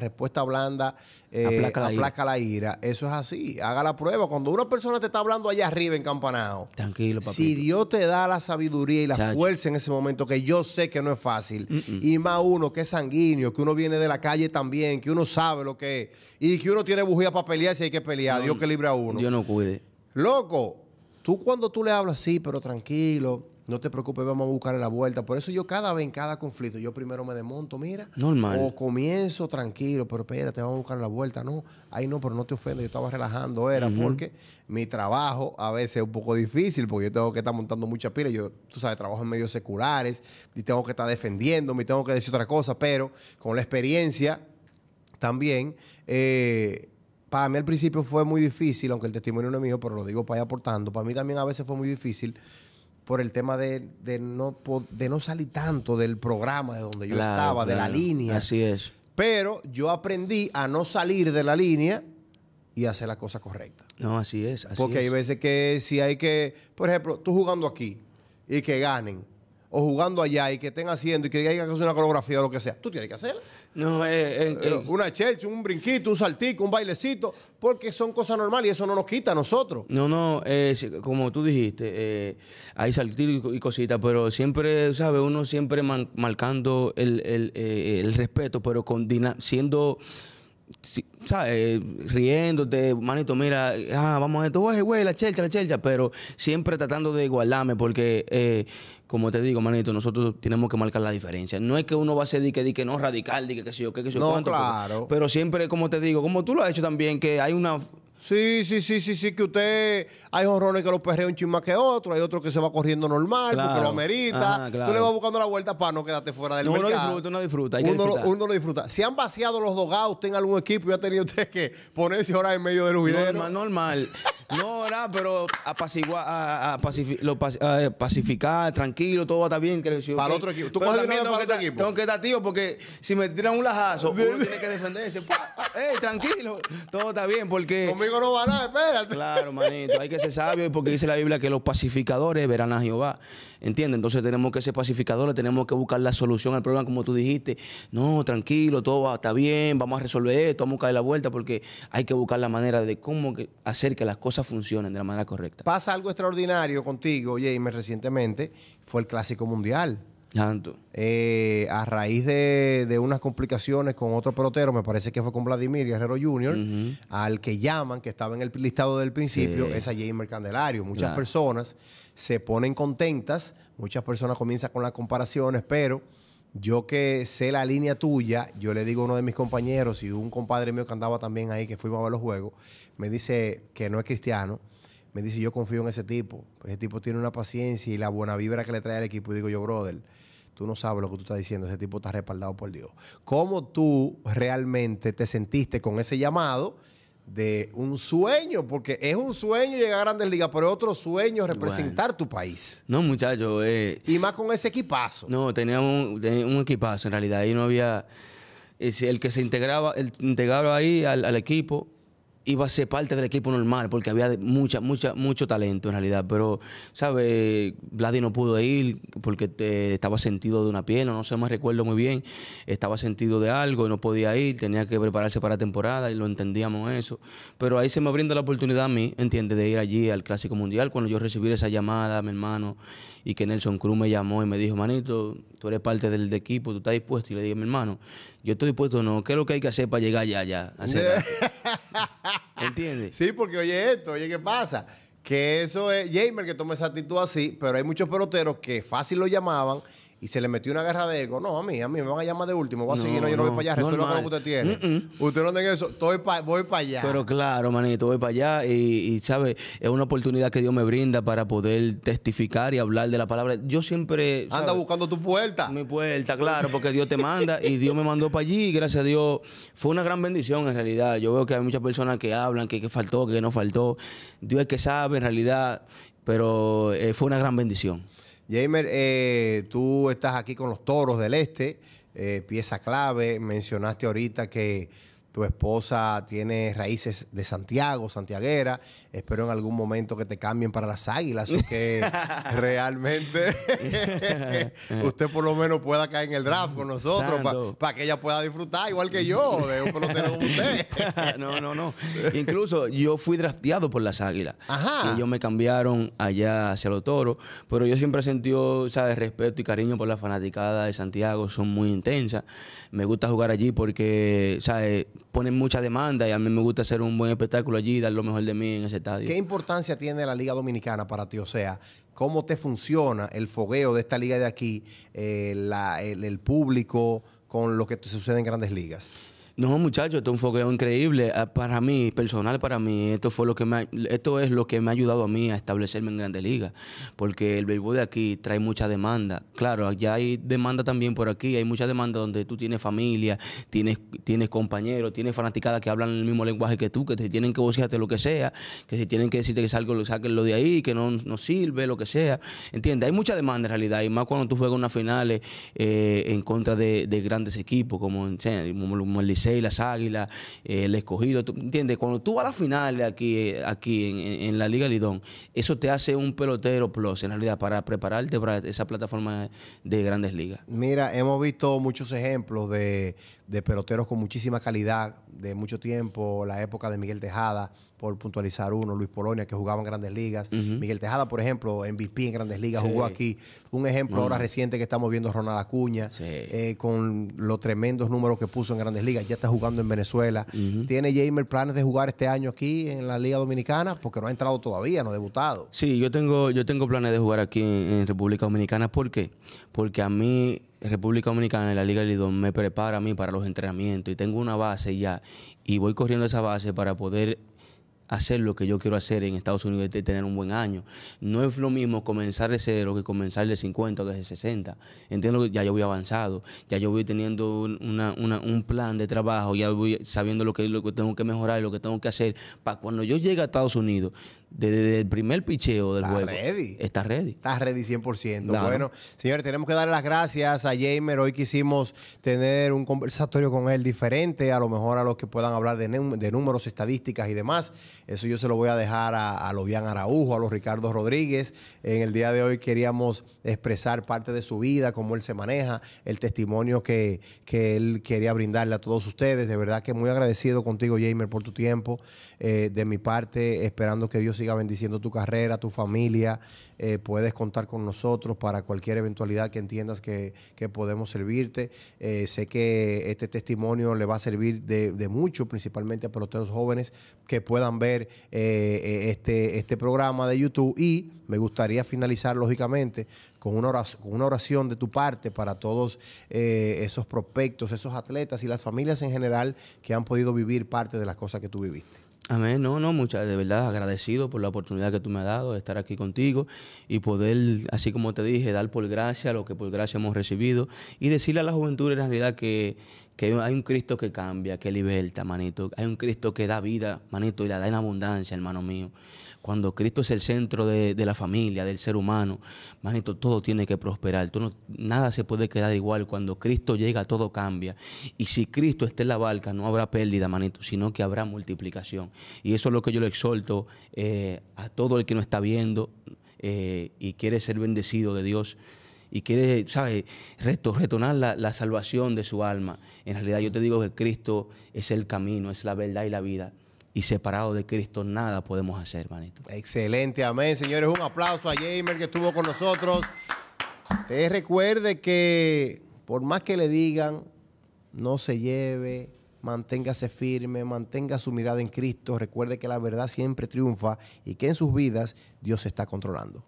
respuesta blanda eh, aplaca, la, ira. la ira, eso es así. Haga la prueba. Cuando una persona persona te está hablando allá arriba en campanado Tranquilo, papito. Si Dios te da la sabiduría y la fuerza en ese momento, que yo sé que no es fácil, y más uno que es sanguíneo, que uno viene de la calle también, que uno sabe lo que es, y que uno tiene bujía para pelear si hay que pelear. Dios que libre a uno. Dios no cuide. Loco, tú cuando tú le hablas así, pero tranquilo no te preocupes, vamos a buscar la vuelta. Por eso yo cada vez en cada conflicto, yo primero me desmonto, mira. Normal. O comienzo tranquilo, pero espérate, vamos a buscar la vuelta. No, ahí no, pero no te ofendas, yo estaba relajando, era porque mi trabajo a veces es un poco difícil, porque yo tengo que estar montando mucha pila. Yo, tú sabes, trabajo en medios seculares y tengo que estar defendiendo y tengo que decir otra cosa, pero con la experiencia también... Eh, para mí al principio fue muy difícil, aunque el testimonio no es mío, pero lo digo para ir aportando. Para mí también a veces fue muy difícil por el tema de, no, de no salir tanto del programa de donde yo estaba, de la línea. Así es. Pero yo aprendí a no salir de la línea y hacer la cosa correcta. No, así es. Porque hay veces que si hay que, por ejemplo, tú jugando aquí y que ganen, o jugando allá y que estén haciendo y que haya que una coreografía o lo que sea, tú tienes que hacer No, eh, eh, eh, Una chelcha, un brinquito, un saltico, un bailecito, porque son cosas normales y eso no nos quita a nosotros. No, no, como tú dijiste, hay saltitos y cositas, pero siempre, ¿sabes? Uno siempre marcando el, respeto, pero con siendo... ¿sabes? Riéndote, manito, mira, ah, vamos a esto, güey, la chelcha, la chelcha, pero siempre tratando de igualarme, porque como te digo, manito, nosotros tenemos que marcar la diferencia. No es que uno va a ser di que, no radical, di que qué sé yo, qué, qué sé yo, no, cuánto, Claro. pero siempre, como te digo, como tú lo has hecho también, que hay una Sí, sí, sí, sí, sí, que usted hay jorrones que lo perrea un más que otro, hay otro que se va corriendo normal porque lo amerita. Tú le vas buscando la vuelta para no quedarte fuera del mercado. Uno lo disfruta, uno disfruta. uno, lo disfruta. Si han vaciado los dogados, usted en algún equipo y ha tenido usted que ponerse ahora en medio del juidero. Normal, normal. no, ahora, pero apaciguar, a, a a, eh, pacificar, tranquilo, todo está bien. Que, para otro equipo. ¿Tú para que otro equipo? tengo que estar tío porque si me tiran un lajazo, uno tiene que defenderse. ¡Ey, tranquilo! Todo está bien porque espérate. Claro, manito, hay que ser sabio porque dice la Biblia que los pacificadores verán a Jehová. ¿Entiendes? Entonces tenemos que ser pacificadores, tenemos que buscar la solución al problema, como tú dijiste. No, tranquilo, todo está bien, vamos a resolver esto, vamos a caer la vuelta, porque hay que buscar la manera de cómo hacer que las cosas funcionen de la manera correcta. Pasa algo extraordinario contigo, James, recientemente, fue el Clásico Mundial tanto eh, a raíz de, unas complicaciones con otro pelotero, me parece que fue con Vladimir Guerrero Jr., al que llaman, que estaba en el listado del principio, es a James Candelario. Muchas personas se ponen contentas, muchas personas comienzan con las comparaciones, pero yo que sé la línea tuya, yo le digo a uno de mis compañeros y un compadre mío que andaba también ahí, que fuimos a ver los juegos, me dice que no es cristiano me dice, yo confío en ese tipo. Ese tipo tiene una paciencia y la buena vibra que le trae al equipo. Y digo yo, brother, tú no sabes lo que tú estás diciendo. Ese tipo está respaldado por Dios. ¿Cómo tú realmente te sentiste con ese llamado? de un sueño, porque es un sueño llegar a Grandes Ligas, pero es otro sueño representar tu país. No, muchacho. Eh, y más con ese equipazo. No, teníamos un, equipazo en realidad. Ahí no había. el que se integraba, el, integraba ahí al equipo iba a ser parte del equipo normal porque había mucha, mucha, mucho talento en realidad. Pero, ¿sabes? Vladi no pudo ir porque eh, estaba sentido de una pierna, no sé, me recuerdo muy bien. Estaba sentido de algo, y no podía ir, tenía que prepararse para temporada y lo entendíamos eso. Pero ahí se me brinda la oportunidad a mí, ¿entiendes? De ir allí al Clásico Mundial. Cuando yo recibí esa llamada, mi hermano, y que Nelson Cruz me llamó y me dijo, manito, tú eres parte del, equipo, tú estás dispuesto. Y le dije, mi hermano, yo estoy dispuesto, no, ¿qué es lo que hay que hacer para llegar allá, allá? ¿Entiendes? Sí, porque oye esto, oye, ¿qué pasa? Que eso es Jamer que toma esa actitud así, pero hay muchos peloteros que fácil lo llamaban y se le metió una guerra de ego. No, a mí, a mí me van a llamar de último, voy a seguir, no, yo no, voy para allá, resuelva lo que usted tiene. Mm, mm. Usted no tenga eso, Estoy voy para allá. Pero claro, manito, voy para allá y, y ¿sabe? Es una oportunidad que Dios me brinda para poder testificar y hablar de la palabra. Yo siempre. Anda buscando tu puerta. Mi puerta, claro, porque Dios te manda y Dios me mandó para allí y gracias a Dios fue una gran bendición en realidad. Yo veo que hay muchas personas que hablan, que, faltó, que no faltó. Dios es que sabe en realidad, pero eh, fue una gran bendición. Jamer, eh, tú estás aquí con los Toros del Este, eh, pieza clave. Mencionaste ahorita que tu esposa tiene raíces de Santiago, santiaguera. Espero en algún momento que te cambien para las águilas o que realmente usted por lo menos pueda caer en el draft con nosotros para que ella pueda disfrutar, igual que yo, de un pelotero como usted. no, no, no. Incluso yo fui drafteado por las águilas. Ajá. Y ellos me cambiaron allá hacia los toros, pero yo siempre sentí, ¿sabes? Respeto y cariño por la fanaticada de Santiago, son muy intensas. Me gusta jugar allí porque, ¿sabes? Eh, ponen mucha demanda y a mí me gusta hacer un buen espectáculo allí y dar lo mejor de mí en ese estadio. ¿Qué importancia tiene la Liga Dominicana para ti? O sea, ¿cómo te funciona el fogueo de esta liga de aquí, eh, el, el público con lo que sucede en grandes ligas? No, muchachos, esto es un fogueo increíble. Ah, para mí, personal para mí, esto fue lo que esto es lo que me ha ayudado a mí a establecerme en Grandes Ligas, porque el béisbol de aquí trae mucha demanda. Claro, allá hay demanda también por aquí, hay mucha demanda donde tú tienes familia, tienes tienes compañeros, tienes fanaticadas que hablan el mismo lenguaje que tú, que te tienen que vocearte lo que sea, que si tienen que decirte que salgo, lo saquen lo de ahí, que no, sirve, lo que sea. entiende, Hay mucha demanda en realidad, y más cuando tú juegas unas finales eh, en contra de, grandes equipos como, como el Liceo y las Águilas, eh, el Escogido. ¿tú, ¿Entiendes? Cuando tú vas a la final aquí, aquí en, la Liga Lidón, eso te hace un pelotero plus, en realidad, para prepararte para esa plataforma de grandes ligas. Mira, hemos visto muchos ejemplos de, de peloteros con muchísima calidad de mucho tiempo, la época de Miguel Tejada por puntualizar uno, Luis Polonia, que jugaba en grandes ligas, Miguel Tejada, por ejemplo, MVP en grandes ligas, jugó aquí. Un ejemplo ahora reciente que estamos viendo Ronald Acuña, eh, con los tremendos números que puso en grandes ligas, ya está jugando en Venezuela. ¿Tiene Jamer planes de jugar este año aquí en la Liga Dominicana? Porque no ha entrado todavía, no ha debutado. Sí, yo tengo, yo tengo planes de jugar aquí en, República Dominicana. ¿Por qué? Porque a mí República Dominicana en la Liga Lidón me prepara a mí para los entrenamientos y tengo una base ya y voy corriendo esa base para poder hacer lo que yo quiero hacer en Estados Unidos y tener un buen año. No es lo mismo comenzar de cero que comenzar de 50 o de 60. Entiendo que ya yo voy avanzado, ya yo voy teniendo un plan de trabajo, ya voy sabiendo lo que, lo que tengo que mejorar, lo que tengo que hacer, para cuando yo llegue a Estados Unidos, desde el primer picheo del está juego. Ready. Está ready. Está ready 100%. Bueno, señores, tenemos que darle las gracias a Jamer. Hoy quisimos tener un conversatorio con él diferente, a lo mejor a los que puedan hablar de, números, estadísticas y demás. Eso yo se lo voy a dejar a, a Lobian Araujo, a los Ricardo Rodríguez. En el día de hoy queríamos expresar parte de su vida, cómo él se maneja, el testimonio que, él quería brindarle a todos ustedes. De verdad que muy agradecido contigo, Jamer, por tu tiempo. Eh, de mi parte, esperando que Dios siga bendiciendo tu carrera, tu familia. Eh, puedes contar con nosotros para cualquier eventualidad que entiendas que, podemos servirte. Eh, sé que este testimonio le va a servir de, mucho, principalmente a peloteros jóvenes que puedan ver eh, este, este programa de YouTube. Y me gustaría finalizar, lógicamente, con una con una oración de tu parte para todos esos prospectos, esos atletas y las familias en general que han podido vivir parte de las cosas que tú viviste. Amén, no, no, muchas, de verdad agradecido por la oportunidad que tú me has dado de estar aquí contigo y poder, así como te dije, dar por gracia lo que por gracia hemos recibido y decirle a la juventud en realidad que, que hay un Cristo que cambia, que liberta, manito, hay un Cristo que da vida, manito, y la da en abundancia, hermano mío. Cuando Cristo es el centro de, la familia, del ser humano, manito, todo tiene que prosperar. nada se puede quedar igual. Cuando Cristo llega, todo cambia. Y si Cristo está en la barca, no habrá pérdida, manito, sino que habrá multiplicación. Y eso es lo que yo le exhorto eh, a todo el que no está viendo eh, y quiere ser bendecido de Dios y quiere, ¿sabes?, retornar la, salvación de su alma. En realidad yo te digo que Cristo es el camino, es la verdad y la vida y separado de Cristo nada podemos hacer, hermanito. Excelente, amén, señores. Un aplauso a Jamer que estuvo con nosotros. recuerde que por más que le digan, no se lleve, manténgase firme, mantenga su mirada en Cristo. Recuerde que la verdad siempre triunfa y que en sus vidas Dios se está controlando.